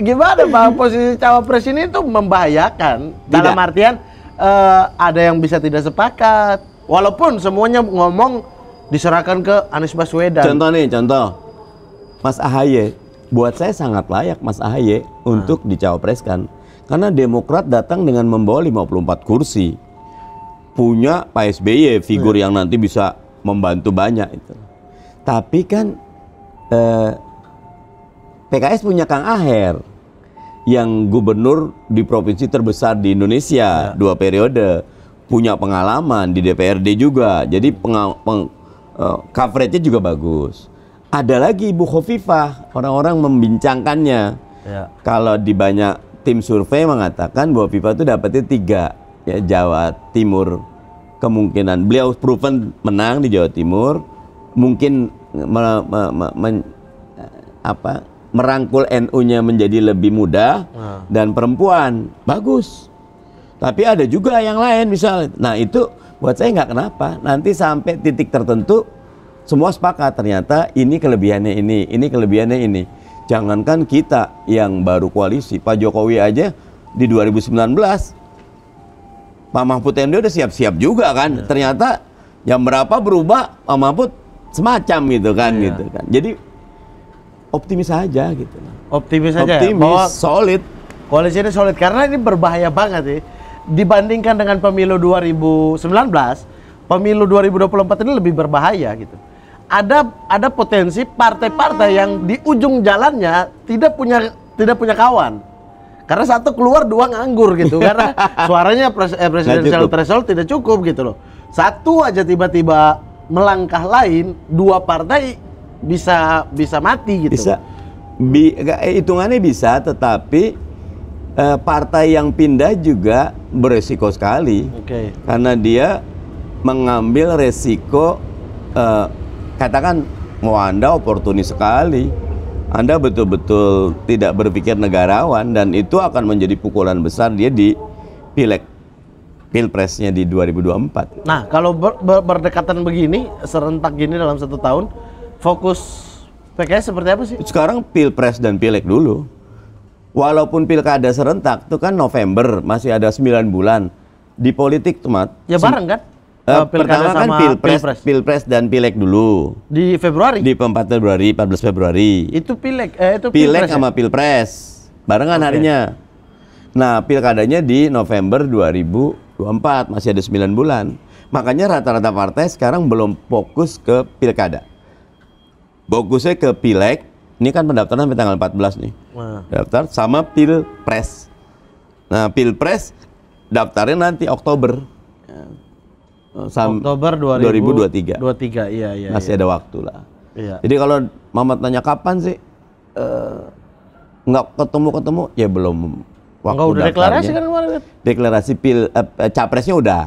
gimana pak posisi cawapres ini tuh membahayakan tidak. dalam artian uh, ada yang bisa tidak sepakat walaupun semuanya ngomong diserahkan ke Anies Baswedan contoh nih contoh Mas Ahaye buat saya sangat layak Mas Ahaye hmm. untuk hmm. dicawapreskan karena Demokrat datang dengan membawa 54 kursi. Punya Pak SBY, figur iya. yang nanti bisa membantu banyak itu. Tapi kan eh, PKS punya Kang Aher yang gubernur di provinsi terbesar di Indonesia ya. dua periode punya pengalaman di DPRD juga jadi peng, peng, uh, coveragenya juga bagus ada lagi Ibu Khofifah orang-orang membincangkannya ya. kalau di banyak tim survei mengatakan bahwa FIFA itu dapatnya tiga ya Jawa Timur kemungkinan beliau proven menang di Jawa Timur mungkin me, me, me, me, eh, apa merangkul NU-nya menjadi lebih mudah nah. dan perempuan bagus tapi ada juga yang lain misalnya nah itu buat saya nggak kenapa nanti sampai titik tertentu semua sepakat ternyata ini kelebihannya ini ini kelebihannya ini Jangankan kita yang baru koalisi, Pak Jokowi aja di 2019 Pak Mahfud MD udah siap-siap juga kan. Ya. Ternyata jam berapa berubah Pak Mahfud semacam gitu kan ya. gitu kan. Jadi optimis aja gitu. Optimis, optimis aja. Ya? Optimis bahwa solid. Koalisi ini solid karena ini berbahaya banget sih. Dibandingkan dengan pemilu 2019, pemilu 2024 ini lebih berbahaya gitu ada ada potensi partai-partai yang di ujung jalannya tidak punya tidak punya kawan. Karena satu keluar dua nganggur gitu karena <laughs> suaranya pres, eh, presidensial threshold tidak cukup gitu loh. Satu aja tiba-tiba melangkah lain, dua partai bisa bisa mati gitu. Bisa. Bi, eh, hitungannya bisa tetapi eh, partai yang pindah juga beresiko sekali. Okay. Karena dia mengambil resiko eh, katakan mau Anda oportunis sekali. Anda betul-betul tidak berpikir negarawan dan itu akan menjadi pukulan besar dia di pilek, pilpresnya di 2024. Nah, kalau ber, ber, berdekatan begini, serentak gini dalam satu tahun, fokus PKS seperti apa sih? Sekarang pilpres dan pilek dulu. Walaupun pilkada serentak, itu kan November, masih ada 9 bulan. Di politik, mat? Ya bareng kan? Uh, pertama kan pilpres, pilpres, pilpres dan pileg dulu. Di Februari. Di 4 Februari, 14 Februari. Itu pileg, eh itu pileg sama ya? pilpres barengan okay. harinya. Nah, pilkadanya di November 2024 masih ada 9 bulan. Makanya rata-rata partai sekarang belum fokus ke pilkada. Fokusnya ke pileg. Ini kan pendaftaran sampai tanggal 14 nih. Daftar sama pilpres. Nah, pilpres daftarnya nanti Oktober. Sam Oktober 2000, 2023. 23, iya iya. Masih iya. ada waktu lah. Iya. Jadi kalau Mamat nanya kapan sih uh, nggak ketemu-ketemu ya belum waktu udah deklarasi kan kemarin. Deklarasi pil uh, capresnya udah.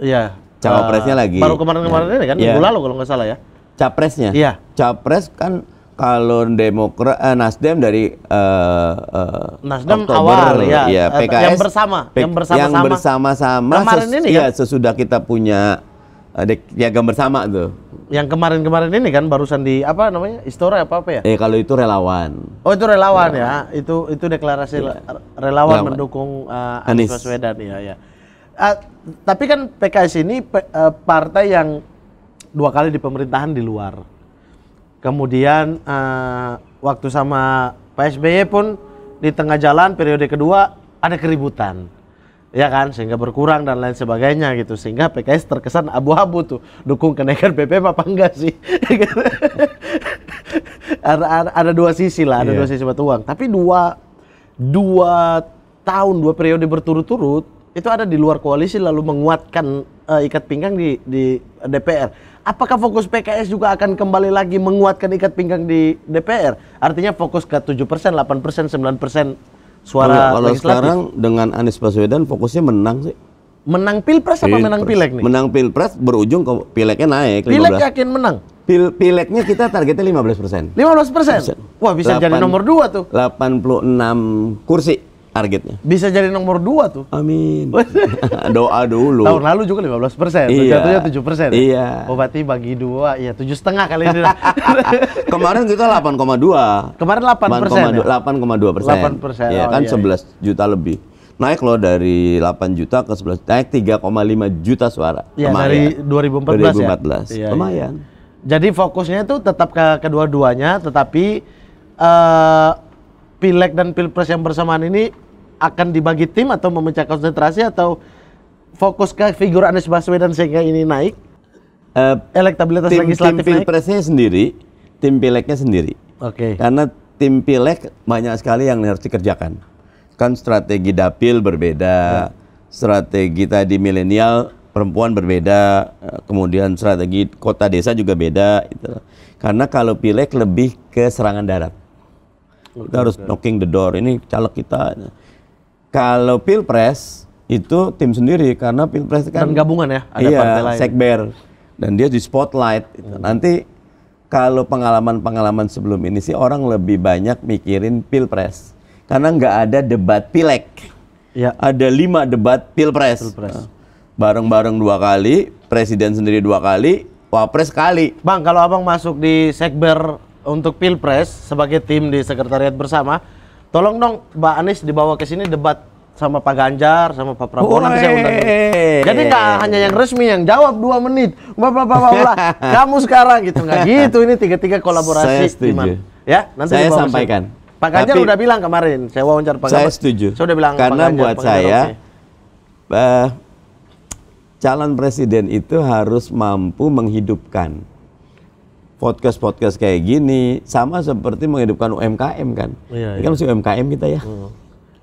Iya. Cawapresnya uh, lagi. Baru kemarin-kemarin ya. ini kan, ya. minggu iya. lalu kalau nggak salah ya. Capresnya. Iya. Capres kan kalau Demokrat eh, Nasdem dari eh, eh, Nasdem Oktober, awal ya, ya eh, PKS yang bersama P yang bersama yang bersama-sama ses, ini ya, sesudah kita punya eh, ada gambar bersama tuh. Yang kemarin-kemarin ini kan barusan di apa namanya? Istora apa apa ya? Eh kalau itu relawan. Oh itu relawan ya. ya. Itu itu deklarasi ya. relawan, relawan mendukung uh, Anies Baswedan ya ya. Uh, tapi kan PKS ini uh, partai yang dua kali di pemerintahan di luar kemudian uh, waktu sama Pak SBY pun di tengah jalan periode kedua ada keributan ya kan sehingga berkurang dan lain sebagainya gitu sehingga PKS terkesan abu-abu tuh dukung kenaikan BBM apa enggak sih <laughs> ada, ada, ada dua sisi lah ada yeah. dua sisi mata uang tapi dua dua tahun dua periode berturut-turut itu ada di luar koalisi lalu menguatkan uh, ikat pinggang di di DPR. Apakah fokus PKS juga akan kembali lagi menguatkan ikat pinggang di DPR? Artinya fokus ke 7%, 8%, 9% suara kalau, kalau sekarang dengan Anies Baswedan fokusnya menang sih. Menang Pilpres apa pilpres. menang pilek nih? Menang Pilpres berujung ke pileknya naik Pileg yakin menang? Pil pileknya kita targetnya 15 persen. 15 persen? Wah bisa 8, jadi nomor 2 tuh. 86 kursi targetnya. Bisa jadi nomor dua tuh. Amin. <laughs> Doa dulu. Tahun lalu juga 15 persen. Iya. Jatuhnya 7 persen. Iya. Oh berarti bagi dua, ya tujuh setengah kali ini. <laughs> Kemarin kita 8,2. Kemarin 8 persen. 8,2 ya? persen. 8 persen. Iya oh, kan iya, 11 iya. juta lebih. Naik loh dari 8 juta ke 11, naik 3,5 juta suara. Iya dari 2014, 2014 ya? 2014, ya? iya, iya. lumayan. Iya. Jadi fokusnya itu tetap ke kedua-duanya, tetapi uh, pileg dan pilpres yang bersamaan ini akan dibagi tim atau memecah konsentrasi atau fokus ke figur Anies Baswedan sehingga ini naik? Uh, Elektabilitas tim, legislatif tim pilpresnya naik? sendiri, tim pileknya sendiri. Oke. Okay. Karena tim pilek banyak sekali yang harus dikerjakan. Kan strategi dapil berbeda, hmm. strategi tadi milenial perempuan berbeda, eh, kemudian strategi kota desa juga beda. itu Karena kalau pilek lebih ke serangan darat. Kita harus knocking the door. Ini caleg kita. Kalau pilpres itu tim sendiri karena pilpres kan gabungan ya, ada iya, partai lain. Sekber dan dia di spotlight. Gitu. Hmm. Nanti kalau pengalaman-pengalaman sebelum ini sih orang lebih banyak mikirin pilpres karena nggak ada debat pilek Ya. Ada lima debat pilpres. pilpres. Nah, bareng-bareng dua kali, presiden sendiri dua kali, wapres kali. Bang, kalau abang masuk di sekber untuk pilpres sebagai tim di sekretariat bersama, Tolong dong Mbak Anies dibawa ke sini debat sama Pak Ganjar, sama Pak Prabowo nanti saya undang. Jadi nggak hanya yang resmi yang jawab dua menit, bapak bapak bapak, kamu sekarang gitu nggak <laughs> gitu ini tiga tiga kolaborasi. Saya setuju. Gimana? Ya nanti saya sampaikan. Sini. Pak Ganjar Tapi, udah bilang kemarin, saya wawancara Pak Ganjar. Saya setuju. Saya udah bilang karena Pak Ganjar, buat Pak saya uh, calon presiden itu harus mampu menghidupkan podcast-podcast kayak gini sama seperti menghidupkan UMKM kan. Iya, ini iya. kan iya. masih UMKM kita ya. Hmm.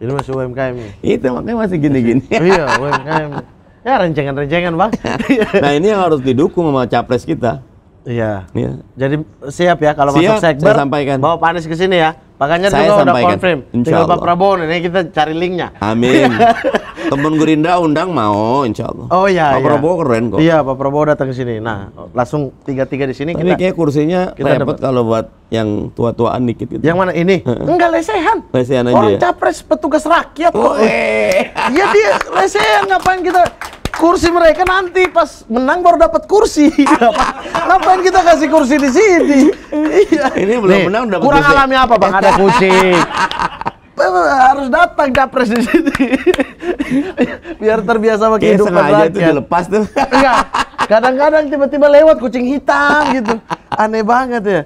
Ini masih UMKM. Ya? Itu makanya masih gini-gini. <laughs> iya, UMKM. <laughs> Ya rencengan-rencengan, Bang. <laughs> nah, ini yang harus didukung sama capres kita. Iya. Iya. Jadi siap ya kalau siap, masuk sekber. Saya sampaikan. Bawa panis ke sini ya. Makanya saya juga sampaikan. udah konfirm. Insya Allah. Pak Prabowo ini kita cari linknya. Amin. <laughs> Temen Gerinda undang mau, insya Allah. Oh iya. Pak iya. Prabowo keren kok. Iya, Pak Prabowo datang ke sini. Nah, langsung tiga tiga di sini. Ini kayak kursinya kita repot kalau buat yang tua-tuaan dikit gitu. Yang mana ini? Enggak lesehan. Lesehan aja. Orang ya? capres petugas rakyat kok. Oh, eh. Iya dia lesehan ngapain kita kursi mereka nanti pas menang baru dapat kursi. <laughs> Ngapain kita kasih kursi di sini? Iya. Ini belum Nih, menang udah kurang kursi. alami apa bang? Ada kursi. <laughs> Eh, harus datang capres di sini. <laughs> Biar terbiasa sama kehidupan ya, Lepas Itu dilepas tuh. Iya. Kadang-kadang tiba-tiba lewat kucing hitam gitu. Aneh banget ya.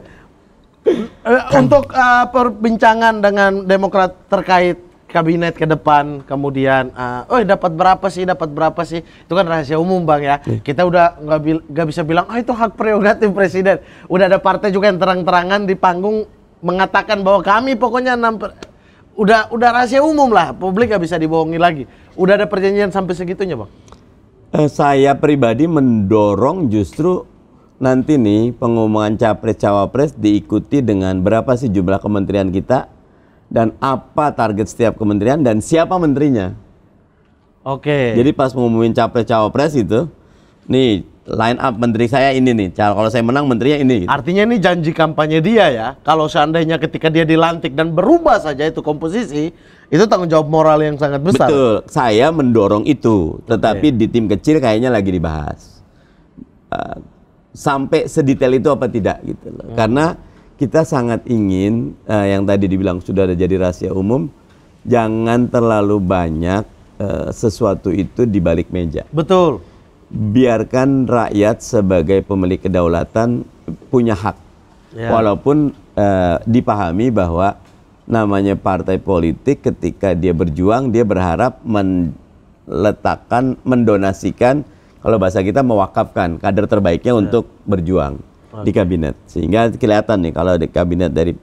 Eh, kan. Untuk uh, perbincangan dengan Demokrat terkait kabinet ke depan kemudian uh, oh dapat berapa sih dapat berapa sih itu kan rahasia umum bang ya yeah. kita udah nggak bi bisa bilang ah oh, itu hak prerogatif presiden udah ada partai juga yang terang-terangan di panggung mengatakan bahwa kami pokoknya enam udah udah rahasia umum lah publik nggak bisa dibohongi lagi udah ada perjanjian sampai segitunya bang eh, saya pribadi mendorong justru nanti nih pengumuman capres cawapres diikuti dengan berapa sih jumlah kementerian kita dan apa target setiap kementerian dan siapa menterinya. Oke. Jadi pas mengumumin capres cawapres itu, nih line up menteri saya ini nih. Kalau saya menang menterinya ini. Gitu. Artinya ini janji kampanye dia ya. Kalau seandainya ketika dia dilantik dan berubah saja itu komposisi, itu tanggung jawab moral yang sangat besar. Betul. Saya mendorong itu, tetapi okay. di tim kecil kayaknya lagi dibahas. Uh, sampai sedetail itu apa tidak gitu loh. Hmm. Karena kita sangat ingin uh, yang tadi dibilang sudah ada jadi rahasia umum, jangan terlalu banyak uh, sesuatu itu di balik meja. Betul. Biarkan rakyat sebagai pemilik kedaulatan punya hak, Yeah. walaupun uh, dipahami bahwa namanya partai politik ketika dia berjuang dia berharap meletakkan mendonasikan kalau bahasa kita mewakafkan kader terbaiknya ya. untuk berjuang di kabinet. Sehingga kelihatan nih kalau di kabinet dari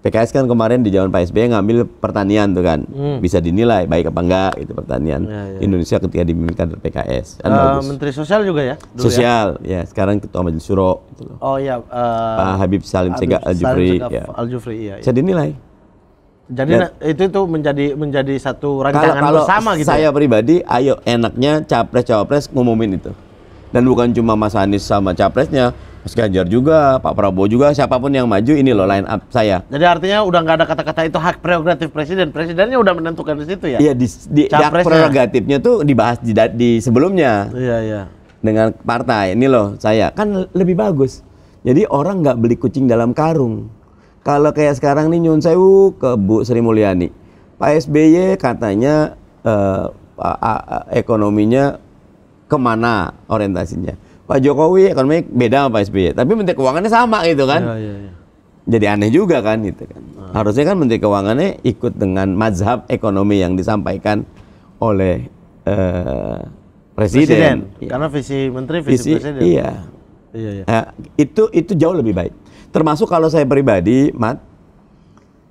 PKS kan kemarin di zaman Pak SBY ngambil pertanian tuh kan. Hmm. Bisa dinilai baik apa enggak itu pertanian ya, ya. Indonesia ketika diminta dari PKS. uh, Menteri Sosial juga ya? Dulu ya? Sosial, ya. ya. Sekarang Ketua Majelis Syuro. Gitu loh. Oh ya Uh, Pak Habib Salim Sega Al-Jufri. Ya. Al-Jufri, iya, ya. dinilai. Jadi Dan, itu itu menjadi menjadi satu rancangan kalau, kalau bersama gitu. Ya? Saya pribadi, ayo enaknya capres-cawapres ngumumin itu. Dan bukan cuma Mas Anies sama capresnya, Mas Ganjar juga, Pak Prabowo juga, siapapun yang maju ini loh line up saya. Jadi artinya udah nggak ada kata-kata itu hak prerogatif presiden, presidennya udah menentukan di situ ya? Iya di, di hak prerogatifnya tuh dibahas di, di sebelumnya. Iya iya. Dengan partai ini loh saya kan lebih bagus. Jadi orang nggak beli kucing dalam karung. Kalau kayak sekarang nih Nyun Sewu ke Bu Sri Mulyani, Pak SBY katanya eh, ekonominya kemana orientasinya? Pak Jokowi ekonomi ya beda sama Pak SBY, tapi menteri keuangannya sama gitu kan. Ya, ya, ya. Jadi aneh juga kan gitu kan. Ah. Harusnya kan menteri keuangannya ikut dengan mazhab ekonomi yang disampaikan oleh eh, presiden. presiden. Ya. Karena visi menteri visi, visi presiden. Iya. Iya, iya. Nah, itu itu jauh lebih baik. Termasuk kalau saya pribadi, Mat,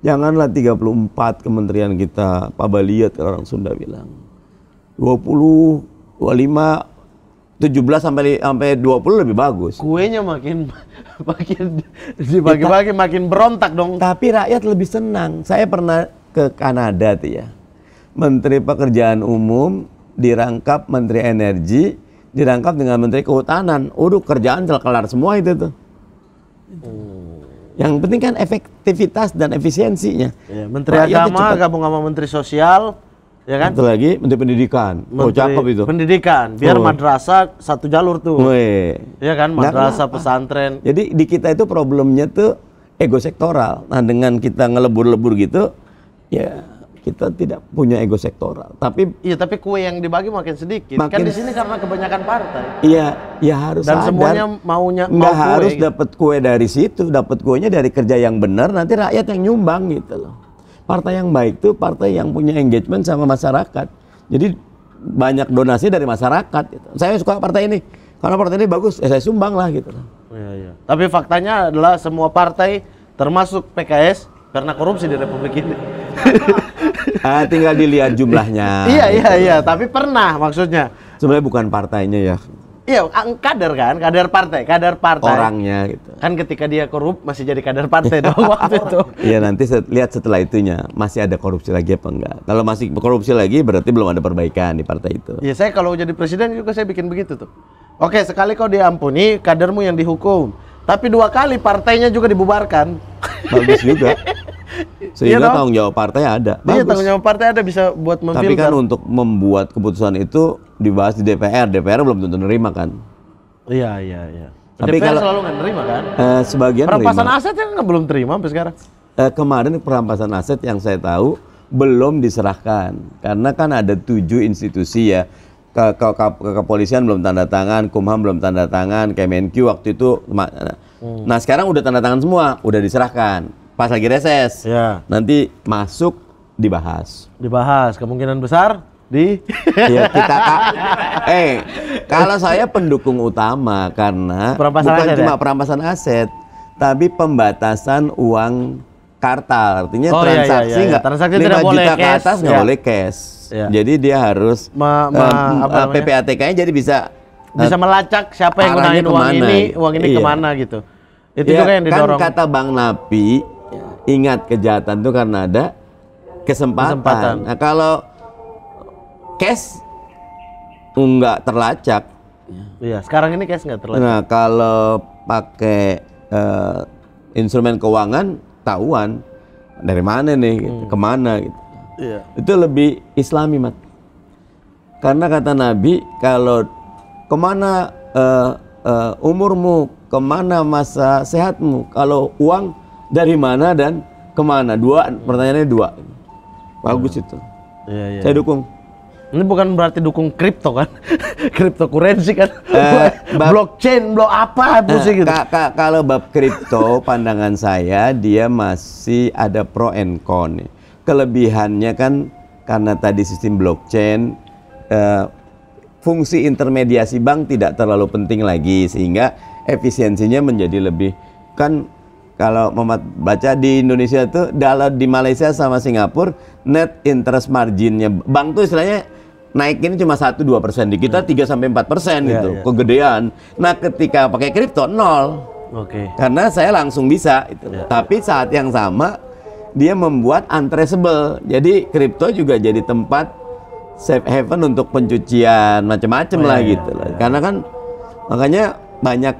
janganlah 34 kementerian kita, Pak Baliat orang Sunda bilang. 20, 25 17 sampai sampai 20 lebih bagus. Kuenya makin <laughs> makin dibagi-bagi makin berontak dong. Tapi rakyat lebih senang. Saya pernah ke Kanada tuh ya. Menteri Pekerjaan Umum dirangkap Menteri Energi, dirangkap dengan Menteri Kehutanan. Udah kerjaan telah kelar semua itu tuh. Yang penting kan efektivitas dan efisiensinya. Ya, Menteri Agama gabung sama Menteri Sosial, ya kan? Satu lagi Menteri Pendidikan. Oh, Menteri oh, cakep itu. Pendidikan, biar oh. madrasah satu jalur tuh. Weh. Ya kan, nah, madrasah pesantren. Jadi di kita itu problemnya tuh ego sektoral. Nah, dengan kita ngelebur-lebur gitu, ya kita tidak punya ego sektoral. Tapi Iya, tapi kue yang dibagi makin sedikit. Kan makin, kan di sini karena kebanyakan partai. Iya, ya harus Dan sadar. semuanya maunya nggak mau harus gitu. dapat kue dari situ, dapat kuenya dari kerja yang benar, nanti rakyat yang nyumbang gitu loh partai yang baik itu partai yang punya engagement sama masyarakat. Jadi banyak donasi dari masyarakat. Saya suka partai ini karena partai ini bagus, ya saya sumbang lah gitu. Oh, iya, Tapi faktanya adalah semua partai termasuk PKS karena korupsi di Republik ini. <laughs> ah, tinggal dilihat jumlahnya. iya iya iya, gitu. tapi pernah maksudnya. Sebenarnya bukan partainya ya, Iya, kader kan, kader partai, kader partai. Orangnya gitu. Kan ketika dia korup masih jadi kader partai <laughs> dong waktu itu. Iya, nanti set, lihat setelah itunya masih ada korupsi lagi apa enggak. Kalau masih korupsi lagi berarti belum ada perbaikan di partai itu. Iya, saya kalau jadi presiden juga saya bikin begitu tuh. Oke, sekali kau diampuni, kadermu yang dihukum. Tapi dua kali partainya juga dibubarkan. Bagus juga. <laughs> Sehingga iya tanggung jawab partai ada. Iya, Bagus. Iya tanggung jawab partai ada bisa buat memfilter. Tapi kan, kan untuk membuat keputusan itu dibahas di DPR. DPR belum tentu nerima kan? Iya iya iya. Tapi DPR kalau, selalu nggak nerima kan? Eh, sebagian perampasan nerima. aset yang belum terima sampai sekarang. Eh, kemarin perampasan aset yang saya tahu belum diserahkan karena kan ada tujuh institusi ya ke, ke, ke, ke kepolisian belum tanda tangan, Kumham belum tanda tangan, Kemenq waktu itu. Hmm. Nah sekarang udah tanda tangan semua, udah diserahkan pas lagi reses. Ya. Nanti masuk dibahas. Dibahas kemungkinan besar di <laughs> ya kita eh kalau saya pendukung utama karena perampasan bukan aset cuma ya? perampasan aset tapi pembatasan uang kartal artinya oh, iya, iya, transaksi iya, iya, iya. lima boleh juta cash, ke atas nggak ya. boleh cash ya. jadi dia harus ma, ma, uh, eh, PPATK-nya jadi bisa bisa eh, melacak siapa yang gunain uang ini gitu. uang ini iya. kemana gitu itu ya, juga yang kan didorong kan kata Bang Napi Ingat kejahatan itu karena ada kesempatan. kesempatan. Nah, kalau cash enggak terlacak. Iya, sekarang ini cash nggak terlacak. Nah, kalau pakai uh, instrumen keuangan tahuan dari mana nih, gitu, hmm. kemana gitu. Iya. Itu lebih Islami, Mat. Karena kata Nabi, kalau kemana uh, uh, umurmu, kemana masa sehatmu, kalau uang dari mana dan kemana? Dua pertanyaannya dua. Bagus hmm. itu. Iya, iya. Saya iya. dukung. Ini bukan berarti dukung kripto kan? Cryptocurrency <laughs> kan? Eh, <laughs> bab, Blockchain, blok apa itu eh, sih gitu? Eh, kalau bab kripto, <laughs> pandangan saya dia masih ada pro and con. Kelebihannya kan karena tadi sistem blockchain, uh, fungsi intermediasi bank tidak terlalu penting lagi sehingga efisiensinya menjadi lebih kan kalau Muhammad baca di Indonesia tuh dalam di Malaysia sama Singapura net interest marginnya bank tuh istilahnya naikin cuma satu dua persen di kita tiga sampai empat persen iya, gitu yeah. kegedean. Nah ketika pakai kripto nol, okay. karena saya langsung bisa. Itu. Yeah, Tapi saat yang sama dia membuat untraceable. Jadi kripto juga jadi tempat safe haven untuk pencucian macam-macam oh, iya, lah yeah, gitu. Yeah. Iya. Karena kan makanya banyak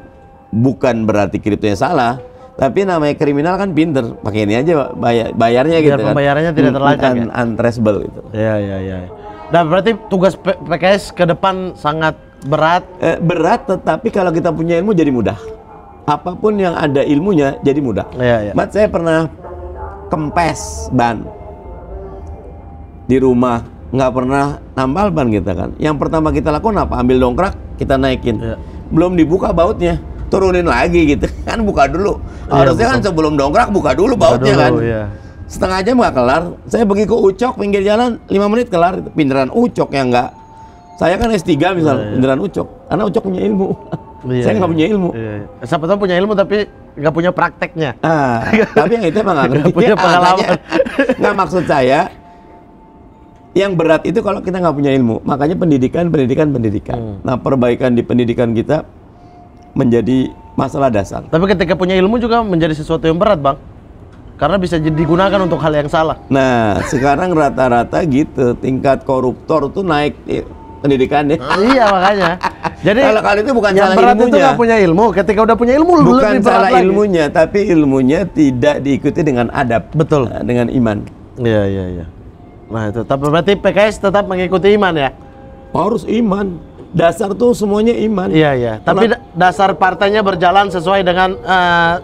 bukan berarti kriptonya salah, tapi namanya kriminal kan pinter, pakai ini aja bayar, bayarnya Biar gitu kan. pembayarannya kan. tidak hmm, terlacak ya? Untraceable gitu. Iya, iya, iya. Nah berarti tugas PKS ke depan sangat berat? Eh, berat tetapi kalau kita punya ilmu jadi mudah. Apapun yang ada ilmunya jadi mudah. Iya, iya. Mat saya pernah kempes ban di rumah nggak pernah nambal ban kita kan. Yang pertama kita lakukan apa? Ambil dongkrak, kita naikin. Iya. Belum dibuka bautnya turunin lagi gitu <laughs> kan buka dulu iya, harusnya kan sebelum dongkrak buka dulu bautnya kan iya. setengah jam nggak kelar saya pergi ke ucok pinggir jalan lima menit kelar pindiran ucok yang nggak saya kan S3 iya, misal iya, iya. ucok karena ucok punya ilmu saya nggak punya ilmu iya, iya. siapa tahu punya ilmu tapi nggak punya prakteknya ah, tapi yang itu emang nggak <laughs> ngerti punya ah, pengalaman <laughs> nggak maksud saya yang berat itu kalau kita nggak punya ilmu makanya pendidikan pendidikan pendidikan hmm. nah perbaikan di pendidikan kita menjadi masalah dasar. Tapi ketika punya ilmu juga menjadi sesuatu yang berat, Bang. Karena bisa digunakan untuk hal yang salah. Nah, sekarang rata-rata gitu, tingkat koruptor tuh naik pendidikan pendidikannya. <laughs> iya, makanya. Jadi kalau kali itu bukan yang salah ilmunya. itu punya ilmu. Ketika udah punya ilmu bukan lebih berat salah lagi. ilmunya, tapi ilmunya tidak diikuti dengan adab. Betul. Nah, dengan iman. Iya, iya, iya. Nah, itu tapi berarti PKS tetap mengikuti iman ya? Harus iman dasar tuh semuanya iman. Iya iya. Tapi dasar partainya berjalan sesuai dengan uh,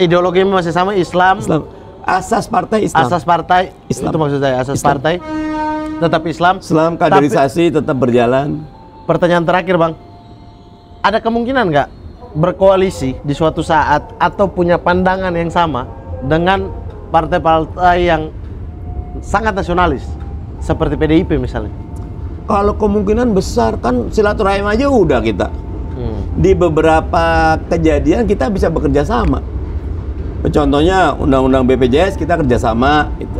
ideologi masih sama Islam. Islam. Asas partai Islam. Asas partai Islam. Itu maksud saya asas Islam. partai tetap Islam. Islam kaderisasi Tapi, tetap berjalan. Pertanyaan terakhir bang, ada kemungkinan nggak berkoalisi di suatu saat atau punya pandangan yang sama dengan partai-partai yang sangat nasionalis seperti PDIP misalnya? kalau kemungkinan besar kan silaturahim aja udah kita hmm. di beberapa kejadian kita bisa bekerja sama contohnya undang-undang BPJS kita kerjasama gitu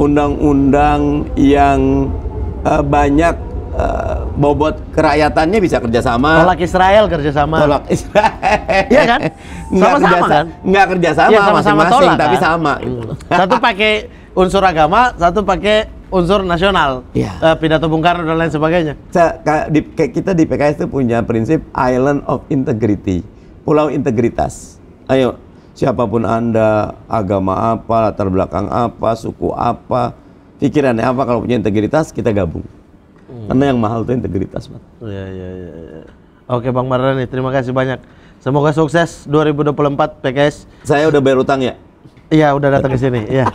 undang-undang yang uh, banyak uh, bobot kerakyatannya bisa kerjasama tolak Israel kerjasama tolak Israel iya kan nggak sama, -sama kan nggak kerjasama iya, sama-sama masing-masing tapi kan? sama gitu hmm. satu pakai unsur agama satu pakai unsur nasional, ya. uh, pidato Bung Karno dan lain sebagainya. Saya, kita di PKS itu punya prinsip Island of Integrity, pulau integritas. Ayo, siapapun anda, agama apa, latar belakang apa, suku apa, pikirannya apa, kalau punya integritas kita gabung. Hmm. Karena yang mahal itu integritas, Pak. Iya, iya, iya. Ya. Oke, Bang Mardhani, terima kasih banyak. Semoga sukses 2024 PKS. Saya udah bayar utang ya. Iya, udah datang ke sini. Iya.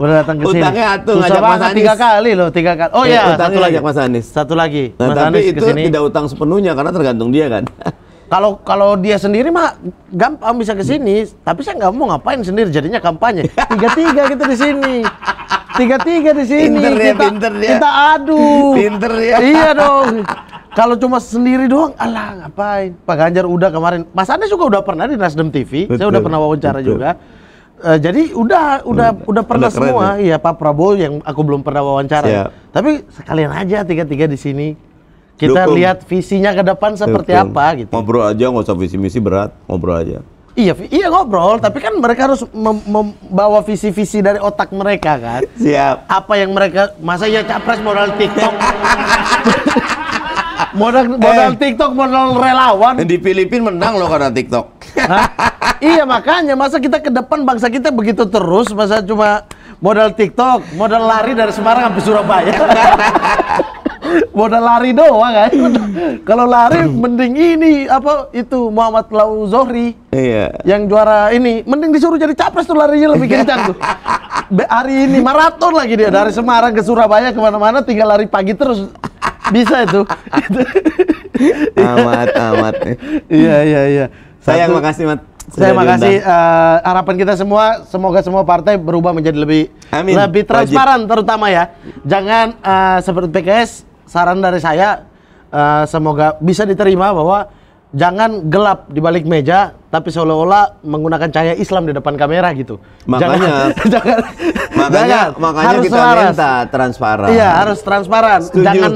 Udah datang ke sini. Utangnya satu ngajak Mas Anies. Tiga kali loh, tiga kali. Oh iya, eh, satu satu ngajak Mas Anies. Satu lagi. Nah, Mas tapi Anies itu kesini. tidak utang sepenuhnya karena tergantung dia kan. <laughs> Kalau kalau dia sendiri mah gampang bisa ke sini, tapi saya nggak mau ngapain sendiri jadinya kampanye. Tiga-tiga gitu di sini. Tiga-tiga di sini. Pinter kita, ya, pinter kita, ya. Kita adu. Pinter ya. Iya <laughs> dong. Kalau cuma sendiri doang, alah ngapain? Pak Ganjar udah kemarin, Mas Anies juga udah pernah di Nasdem TV, betul, saya udah pernah wawancara betul. juga Uh, jadi udah udah hmm. udah pernah udah semua, ya. Iya, Pak Prabowo yang aku belum pernah wawancara. Siap. Tapi sekalian aja tiga-tiga di sini kita Dukung. lihat visinya ke depan seperti Dukung. apa gitu. Ngobrol aja nggak usah visi misi berat, ngobrol aja. Iya, iya ngobrol, tapi kan mereka harus membawa visi-visi dari otak mereka kan. Siap. Apa yang mereka masa ya capres modal TikTok. <laughs> modal modal eh. TikTok modal relawan. Di Filipina menang loh karena TikTok. <laughs> iya makanya masa kita ke depan bangsa kita begitu terus masa cuma modal TikTok, modal lari dari Semarang sampai Surabaya. <laughs> modal lari doang kan. Kalau lari mending ini apa itu Muhammad Lau Zohri. Iya. Yang juara ini mending disuruh jadi capres tuh larinya lebih <laughs> kencang tuh. Be hari ini maraton lagi dia dari Semarang ke Surabaya kemana-mana tinggal lari pagi terus bisa itu. <laughs> amat amat. Iya iya iya. Saya yang makasih Mat. saya makasih uh, harapan kita semua semoga semua partai berubah menjadi lebih Amin. lebih transparan Wajib. terutama ya. Jangan uh, seperti PKS saran dari saya uh, semoga bisa diterima bahwa jangan gelap di balik meja tapi seolah-olah menggunakan cahaya Islam di depan kamera gitu. Makanya jangan, <laughs> jangan makanya Jangan. makanya harus kita selaras. minta transparan. Iya, harus transparan. Setuju. Jangan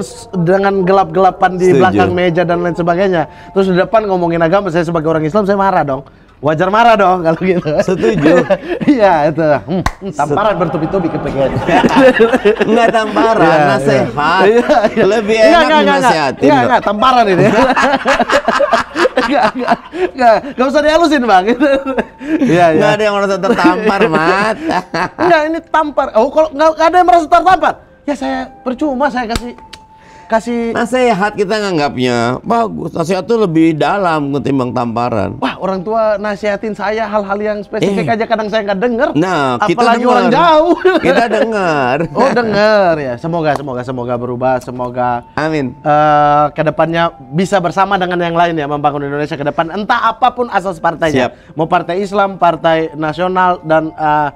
dengan gelap-gelapan di Setuju. belakang meja dan lain sebagainya. Terus di depan ngomongin agama, saya sebagai orang Islam saya marah dong wajar marah dong kalau gitu. Setuju. <laughs> Iya itu. Hmm, hmm tamparan bertubi-tubi kepengen. enggak <laughs> tamparan, ya, nasehat. Iya. Ya, ya. Lebih enak enggak, enggak, nasehatin. Enggak, iya, enggak, tamparan ini. enggak, <laughs> enggak, enggak usah dihalusin bang. Iya, iya. Enggak ada yang merasa tertampar, Mat. enggak, ini tampar. Oh, kalau enggak ada yang merasa tertampar, ya saya percuma saya kasih kasih nasihat kita nganggapnya bagus. Nasihat tuh lebih dalam ketimbang tamparan. Wah, orang tua nasihatin saya hal-hal yang spesifik eh. aja kadang saya nggak dengar. Nah, kita apalagi orang jauh. Kita <laughs> dengar. oh, dengar ya. Semoga semoga semoga berubah, semoga Amin. Uh, eh, kedepannya bisa bersama dengan yang lain ya membangun Indonesia ke depan. Entah apapun asas partainya. Siap. Mau partai Islam, partai nasional dan uh,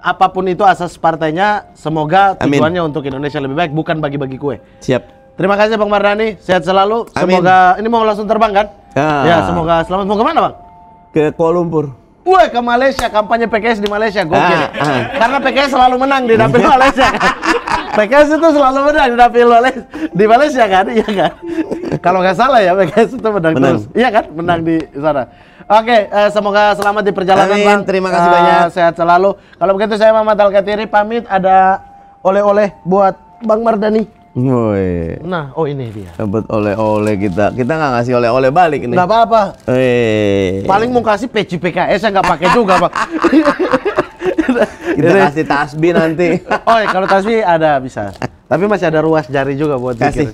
apapun itu asas partainya, semoga tujuannya Amin. untuk Indonesia lebih baik, bukan bagi-bagi kue. Siap. Terima kasih Bang Mardani, sehat selalu. Semoga ini mau langsung terbang kan? Ah. Ya, semoga selamat. Mau kemana Bang? Ke Kuala Lumpur. Wah ke Malaysia, kampanye PKS di Malaysia, gue ah, ah. Karena PKS selalu menang di dapil <laughs> Malaysia. PKS itu selalu menang di dapil Malaysia, di Malaysia kan, iya kan? Kalau nggak salah ya PKS itu menang, menang. terus, iya kan? Menang di sana. Oke, uh, semoga selamat di perjalanan Amin. Bang. Terima kasih uh, banyak. Sehat selalu. Kalau begitu saya Muhammad Al pamit ada oleh-oleh buat Bang Mardani. Woi. Nah, oh ini dia. Dapat oleh-oleh kita. Kita nggak ngasih oleh-oleh balik ini. Nggak apa-apa. Eh. Paling mau kasih peci PKS yang nggak pakai juga, bang. kita kasih tasbih nanti. Oh, ya, kalau tasbih ada bisa. <laughs> Tapi masih ada ruas jari juga buat kasih.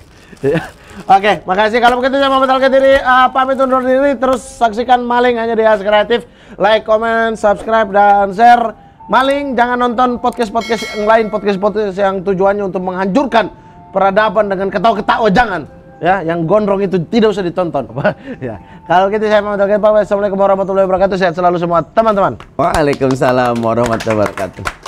Oke, makasih. Kalau begitu saya membatalkan diri, uh, pamit undur diri. Terus saksikan Maling hanya di As Kreatif. Like, comment, subscribe, dan share. Maling, jangan nonton podcast-podcast yang lain, podcast-podcast yang tujuannya untuk menghancurkan peradaban dengan ketawa-ketawa. Jangan. Ya, yang gondrong itu tidak usah ditonton. <laughs> ya. Kalau gitu saya membatalkan pamit. Assalamualaikum warahmatullahi wabarakatuh. Sehat selalu semua teman-teman. Waalaikumsalam warahmatullahi wabarakatuh.